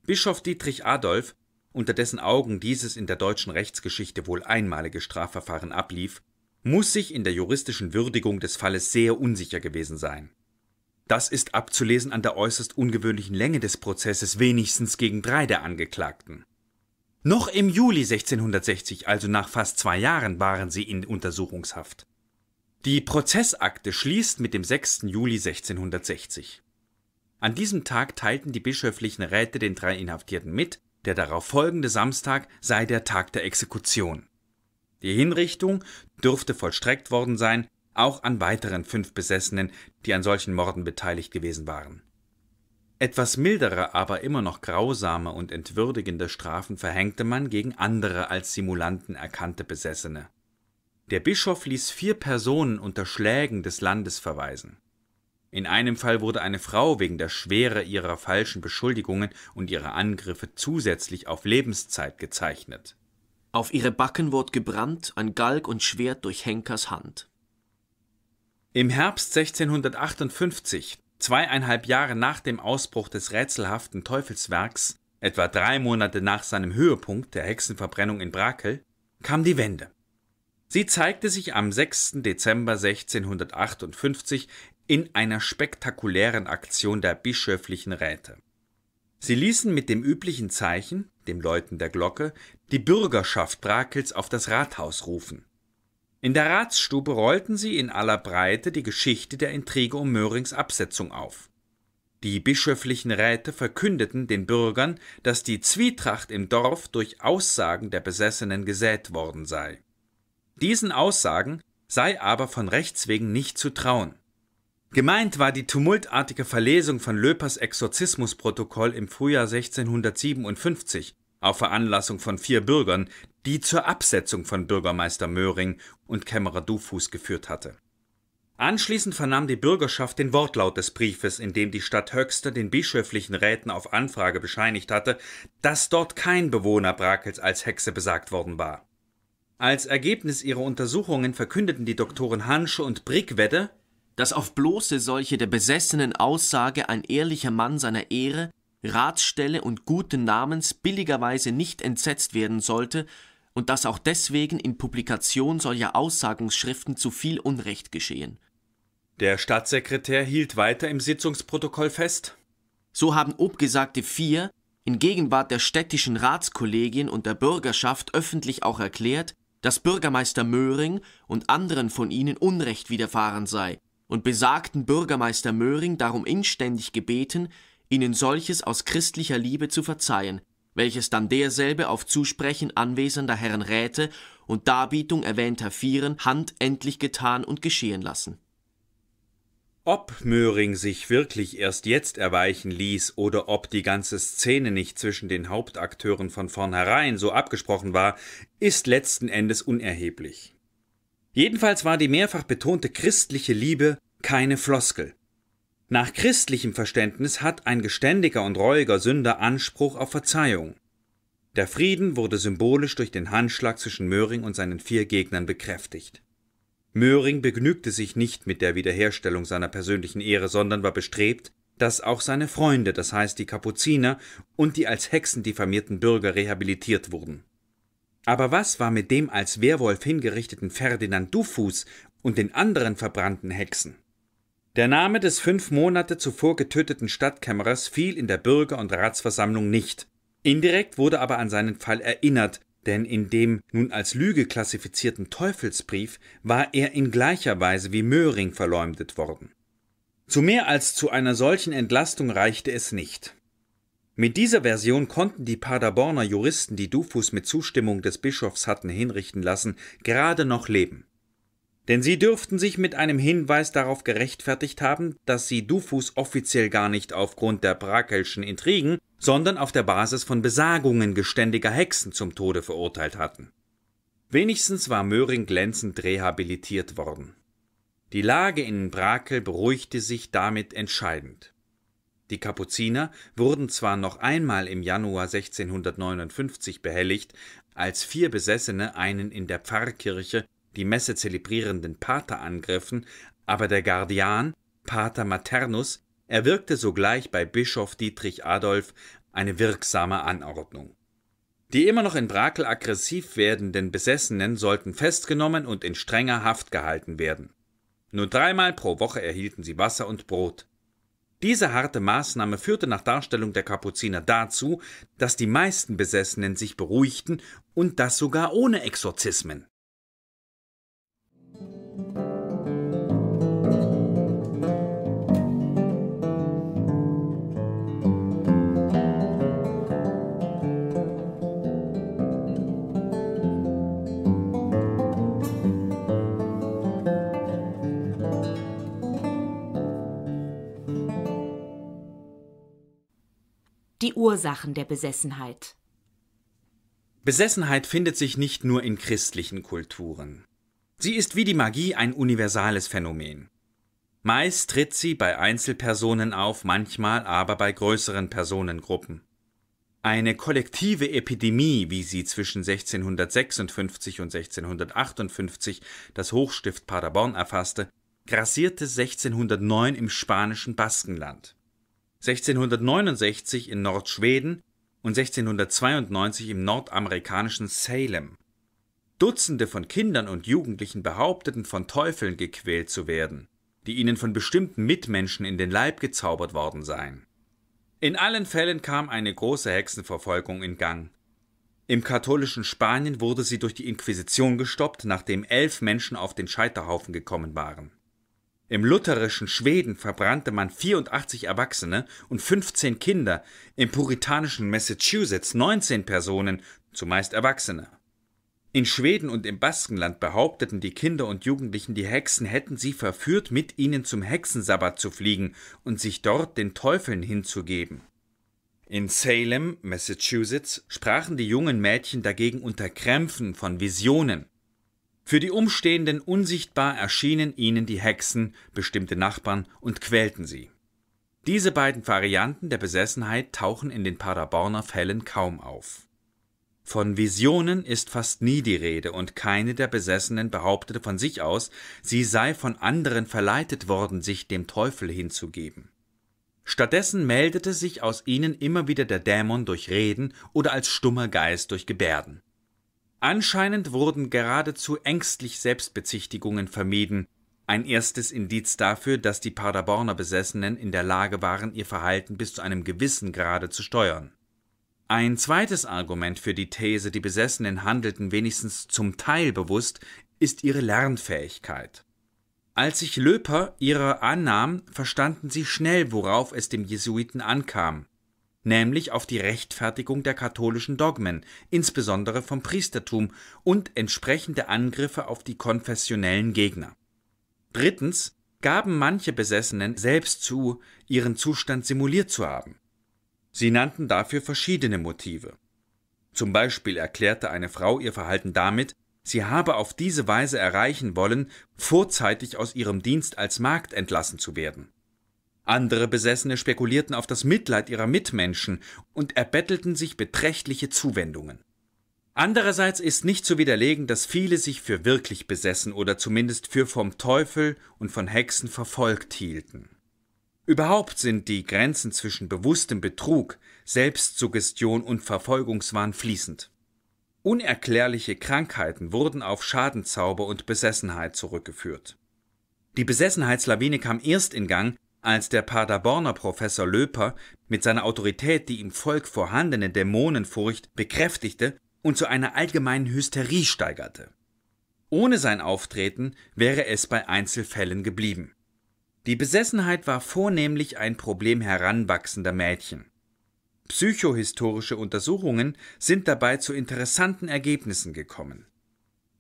Bischof Dietrich Adolf, unter dessen Augen dieses in der deutschen Rechtsgeschichte wohl einmalige Strafverfahren ablief, muss sich in der juristischen Würdigung des Falles sehr unsicher gewesen sein. Das ist abzulesen an der äußerst ungewöhnlichen Länge des Prozesses wenigstens gegen drei der Angeklagten. Noch im Juli 1660, also nach fast zwei Jahren, waren sie in Untersuchungshaft. Die Prozessakte schließt mit dem 6. Juli 1660. An diesem Tag teilten die bischöflichen Räte den drei Inhaftierten mit, der darauf folgende Samstag sei der Tag der Exekution. Die Hinrichtung dürfte vollstreckt worden sein, auch an weiteren fünf Besessenen, die an solchen Morden beteiligt gewesen waren. Etwas mildere, aber immer noch grausame und entwürdigende Strafen verhängte man gegen andere als Simulanten erkannte Besessene. Der Bischof ließ vier Personen unter Schlägen des Landes verweisen. In einem Fall wurde eine Frau wegen der Schwere ihrer falschen Beschuldigungen und ihrer Angriffe zusätzlich auf Lebenszeit gezeichnet. Auf ihre Backen wurde gebrannt, an Galg und Schwert durch Henkers Hand. Im Herbst 1658, zweieinhalb Jahre nach dem Ausbruch des rätselhaften Teufelswerks, etwa drei Monate nach seinem Höhepunkt der Hexenverbrennung in Brakel, kam die Wende. Sie zeigte sich am 6. Dezember 1658 in einer spektakulären Aktion der bischöflichen Räte. Sie ließen mit dem üblichen Zeichen, dem Läuten der Glocke, die Bürgerschaft Brakels auf das Rathaus rufen. In der Ratsstube rollten sie in aller Breite die Geschichte der Intrige um Mörings Absetzung auf. Die bischöflichen Räte verkündeten den Bürgern, dass die Zwietracht im Dorf durch Aussagen der Besessenen gesät worden sei. Diesen Aussagen sei aber von Rechts wegen nicht zu trauen. Gemeint war die tumultartige Verlesung von Löpers Exorzismusprotokoll im Frühjahr 1657 auf Veranlassung von vier Bürgern, die zur Absetzung von Bürgermeister Möhring und Kämmerer Dufus geführt hatte. Anschließend vernahm die Bürgerschaft den Wortlaut des Briefes, in dem die Stadt Höxter den bischöflichen Räten auf Anfrage bescheinigt hatte, dass dort kein Bewohner Brakels als Hexe besagt worden war. Als Ergebnis ihrer Untersuchungen verkündeten die Doktoren Hansche und Brickwedde, dass auf bloße solche der besessenen Aussage ein ehrlicher Mann seiner Ehre, Ratsstelle und guten Namens billigerweise nicht entsetzt werden sollte und dass auch deswegen in Publikation solcher Aussagungsschriften zu viel Unrecht geschehen. Der Staatssekretär hielt weiter im Sitzungsprotokoll fest. So haben obgesagte vier in Gegenwart der städtischen Ratskollegien und der Bürgerschaft öffentlich auch erklärt, dass Bürgermeister Möhring und anderen von ihnen Unrecht widerfahren sei und besagten Bürgermeister Möhring darum inständig gebeten, ihnen solches aus christlicher Liebe zu verzeihen, welches dann derselbe auf Zusprechen anwesender Herren Räte und Darbietung erwähnter Vieren handendlich getan und geschehen lassen. Ob Möhring sich wirklich erst jetzt erweichen ließ oder ob die ganze Szene nicht zwischen den Hauptakteuren von vornherein so abgesprochen war, ist letzten Endes unerheblich. Jedenfalls war die mehrfach betonte christliche Liebe keine Floskel. Nach christlichem Verständnis hat ein geständiger und reuiger Sünder Anspruch auf Verzeihung. Der Frieden wurde symbolisch durch den Handschlag zwischen Möhring und seinen vier Gegnern bekräftigt. Möhring begnügte sich nicht mit der Wiederherstellung seiner persönlichen Ehre, sondern war bestrebt, dass auch seine Freunde, das heißt die Kapuziner und die als Hexen diffamierten Bürger rehabilitiert wurden. Aber was war mit dem als Werwolf hingerichteten Ferdinand Dufus und den anderen verbrannten Hexen? Der Name des fünf Monate zuvor getöteten Stadtkämmerers fiel in der Bürger- und Ratsversammlung nicht. Indirekt wurde aber an seinen Fall erinnert, denn in dem nun als Lüge klassifizierten Teufelsbrief war er in gleicher Weise wie Möhring verleumdet worden. Zu mehr als zu einer solchen Entlastung reichte es nicht. Mit dieser Version konnten die Paderborner Juristen, die Dufus mit Zustimmung des Bischofs hatten hinrichten lassen, gerade noch leben. Denn sie dürften sich mit einem Hinweis darauf gerechtfertigt haben, dass sie Dufus offiziell gar nicht aufgrund der Brakelschen Intrigen, sondern auf der Basis von Besagungen geständiger Hexen zum Tode verurteilt hatten. Wenigstens war Möhring glänzend rehabilitiert worden. Die Lage in Brakel beruhigte sich damit entscheidend. Die Kapuziner wurden zwar noch einmal im Januar 1659 behelligt, als vier Besessene einen in der Pfarrkirche die Messe zelebrierenden Pater angriffen, aber der Guardian, Pater Maternus, er wirkte sogleich bei Bischof Dietrich Adolf eine wirksame Anordnung. Die immer noch in Brakel aggressiv werdenden Besessenen sollten festgenommen und in strenger Haft gehalten werden. Nur dreimal pro Woche erhielten sie Wasser und Brot. Diese harte Maßnahme führte nach Darstellung der Kapuziner dazu, dass die meisten Besessenen sich beruhigten und das sogar ohne Exorzismen. die Ursachen der Besessenheit. Besessenheit findet sich nicht nur in christlichen Kulturen. Sie ist wie die Magie ein universales Phänomen. Meist tritt sie bei Einzelpersonen auf, manchmal aber bei größeren Personengruppen. Eine kollektive Epidemie, wie sie zwischen 1656 und 1658 das Hochstift Paderborn erfasste, grassierte 1609 im spanischen Baskenland. 1669 in Nordschweden und 1692 im nordamerikanischen Salem. Dutzende von Kindern und Jugendlichen behaupteten, von Teufeln gequält zu werden, die ihnen von bestimmten Mitmenschen in den Leib gezaubert worden seien. In allen Fällen kam eine große Hexenverfolgung in Gang. Im katholischen Spanien wurde sie durch die Inquisition gestoppt, nachdem elf Menschen auf den Scheiterhaufen gekommen waren. Im lutherischen Schweden verbrannte man 84 Erwachsene und 15 Kinder, im puritanischen Massachusetts 19 Personen, zumeist Erwachsene. In Schweden und im Baskenland behaupteten die Kinder und Jugendlichen, die Hexen hätten sie verführt, mit ihnen zum Hexensabbat zu fliegen und sich dort den Teufeln hinzugeben. In Salem, Massachusetts, sprachen die jungen Mädchen dagegen unter Krämpfen von Visionen. Für die Umstehenden unsichtbar erschienen ihnen die Hexen, bestimmte Nachbarn und quälten sie. Diese beiden Varianten der Besessenheit tauchen in den Paderborner Fällen kaum auf. Von Visionen ist fast nie die Rede und keine der Besessenen behauptete von sich aus, sie sei von anderen verleitet worden, sich dem Teufel hinzugeben. Stattdessen meldete sich aus ihnen immer wieder der Dämon durch Reden oder als stummer Geist durch Gebärden. Anscheinend wurden geradezu ängstlich Selbstbezichtigungen vermieden, ein erstes Indiz dafür, dass die Paderborner Besessenen in der Lage waren, ihr Verhalten bis zu einem gewissen Grade zu steuern. Ein zweites Argument für die These, die Besessenen handelten wenigstens zum Teil bewusst, ist ihre Lernfähigkeit. Als sich Löper ihrer annahm, verstanden sie schnell, worauf es dem Jesuiten ankam nämlich auf die Rechtfertigung der katholischen Dogmen, insbesondere vom Priestertum, und entsprechende Angriffe auf die konfessionellen Gegner. Drittens gaben manche Besessenen selbst zu, ihren Zustand simuliert zu haben. Sie nannten dafür verschiedene Motive. Zum Beispiel erklärte eine Frau ihr Verhalten damit, sie habe auf diese Weise erreichen wollen, vorzeitig aus ihrem Dienst als Magd entlassen zu werden. Andere Besessene spekulierten auf das Mitleid ihrer Mitmenschen und erbettelten sich beträchtliche Zuwendungen. Andererseits ist nicht zu widerlegen, dass viele sich für wirklich besessen oder zumindest für vom Teufel und von Hexen verfolgt hielten. Überhaupt sind die Grenzen zwischen bewusstem Betrug, Selbstsuggestion und Verfolgungswahn fließend. Unerklärliche Krankheiten wurden auf Schadenzauber und Besessenheit zurückgeführt. Die Besessenheitslawine kam erst in Gang, als der Paderborner Professor Löper mit seiner Autorität die im Volk vorhandene Dämonenfurcht bekräftigte und zu einer allgemeinen Hysterie steigerte. Ohne sein Auftreten wäre es bei Einzelfällen geblieben. Die Besessenheit war vornehmlich ein Problem heranwachsender Mädchen. Psychohistorische Untersuchungen sind dabei zu interessanten Ergebnissen gekommen.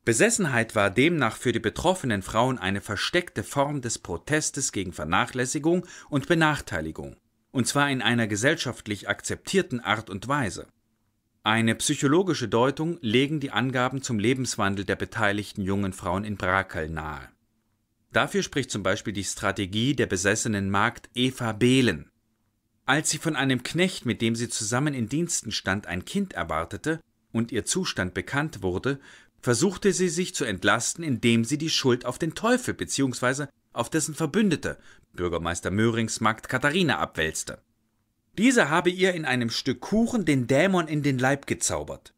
Besessenheit war demnach für die betroffenen Frauen eine versteckte Form des Protestes gegen Vernachlässigung und Benachteiligung, und zwar in einer gesellschaftlich akzeptierten Art und Weise. Eine psychologische Deutung legen die Angaben zum Lebenswandel der beteiligten jungen Frauen in Brakel nahe. Dafür spricht zum Beispiel die Strategie der besessenen Magd Eva Behlen. Als sie von einem Knecht, mit dem sie zusammen in Diensten stand, ein Kind erwartete und ihr Zustand bekannt wurde, versuchte sie sich zu entlasten, indem sie die Schuld auf den Teufel bzw. auf dessen Verbündete, Bürgermeister Mörings Magd Katharina, abwälzte. Diese habe ihr in einem Stück Kuchen den Dämon in den Leib gezaubert.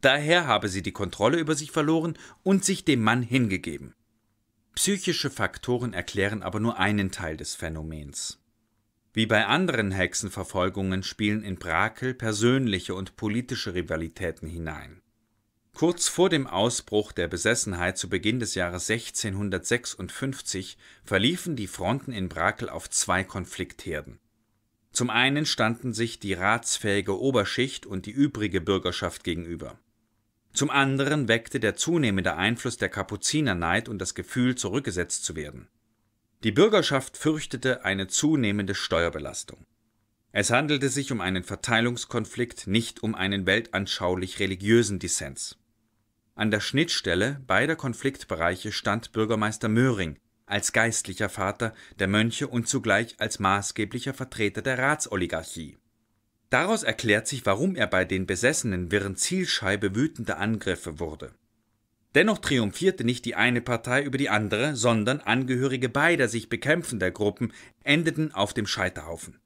Daher habe sie die Kontrolle über sich verloren und sich dem Mann hingegeben. Psychische Faktoren erklären aber nur einen Teil des Phänomens. Wie bei anderen Hexenverfolgungen spielen in Brakel persönliche und politische Rivalitäten hinein. Kurz vor dem Ausbruch der Besessenheit zu Beginn des Jahres 1656 verliefen die Fronten in Brakel auf zwei Konfliktherden. Zum einen standen sich die ratsfähige Oberschicht und die übrige Bürgerschaft gegenüber. Zum anderen weckte der zunehmende Einfluss der Kapuzinerneid und das Gefühl, zurückgesetzt zu werden. Die Bürgerschaft fürchtete eine zunehmende Steuerbelastung. Es handelte sich um einen Verteilungskonflikt, nicht um einen weltanschaulich-religiösen Dissens. An der Schnittstelle beider Konfliktbereiche stand Bürgermeister Möhring als geistlicher Vater der Mönche und zugleich als maßgeblicher Vertreter der Ratsoligarchie. Daraus erklärt sich, warum er bei den Besessenen wirren Zielscheibe wütender Angriffe wurde. Dennoch triumphierte nicht die eine Partei über die andere, sondern Angehörige beider sich bekämpfender Gruppen endeten auf dem Scheiterhaufen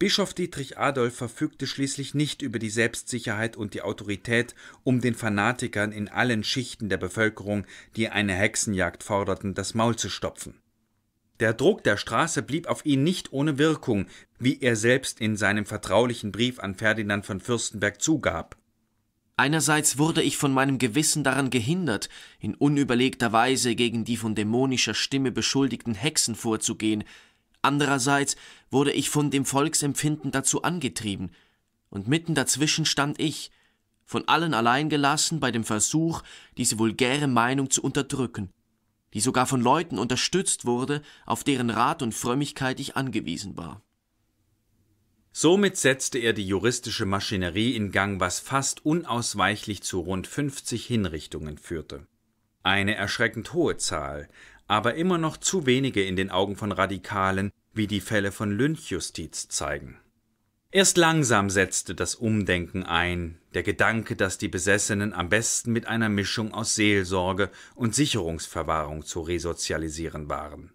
Bischof Dietrich Adolf verfügte schließlich nicht über die Selbstsicherheit und die Autorität, um den Fanatikern in allen Schichten der Bevölkerung, die eine Hexenjagd forderten, das Maul zu stopfen. Der Druck der Straße blieb auf ihn nicht ohne Wirkung, wie er selbst in seinem vertraulichen Brief an Ferdinand von Fürstenberg zugab. Einerseits wurde ich von meinem Gewissen daran gehindert, in unüberlegter Weise gegen die von dämonischer Stimme beschuldigten Hexen vorzugehen, Andererseits wurde ich von dem Volksempfinden dazu angetrieben, und mitten dazwischen stand ich, von allen allein gelassen bei dem Versuch, diese vulgäre Meinung zu unterdrücken, die sogar von Leuten unterstützt wurde, auf deren Rat und Frömmigkeit ich angewiesen war. Somit setzte er die juristische Maschinerie in Gang, was fast unausweichlich zu rund 50 Hinrichtungen führte. Eine erschreckend hohe Zahl, aber immer noch zu wenige in den Augen von Radikalen, wie die Fälle von Lynchjustiz zeigen. Erst langsam setzte das Umdenken ein, der Gedanke, dass die Besessenen am besten mit einer Mischung aus Seelsorge und Sicherungsverwahrung zu resozialisieren waren.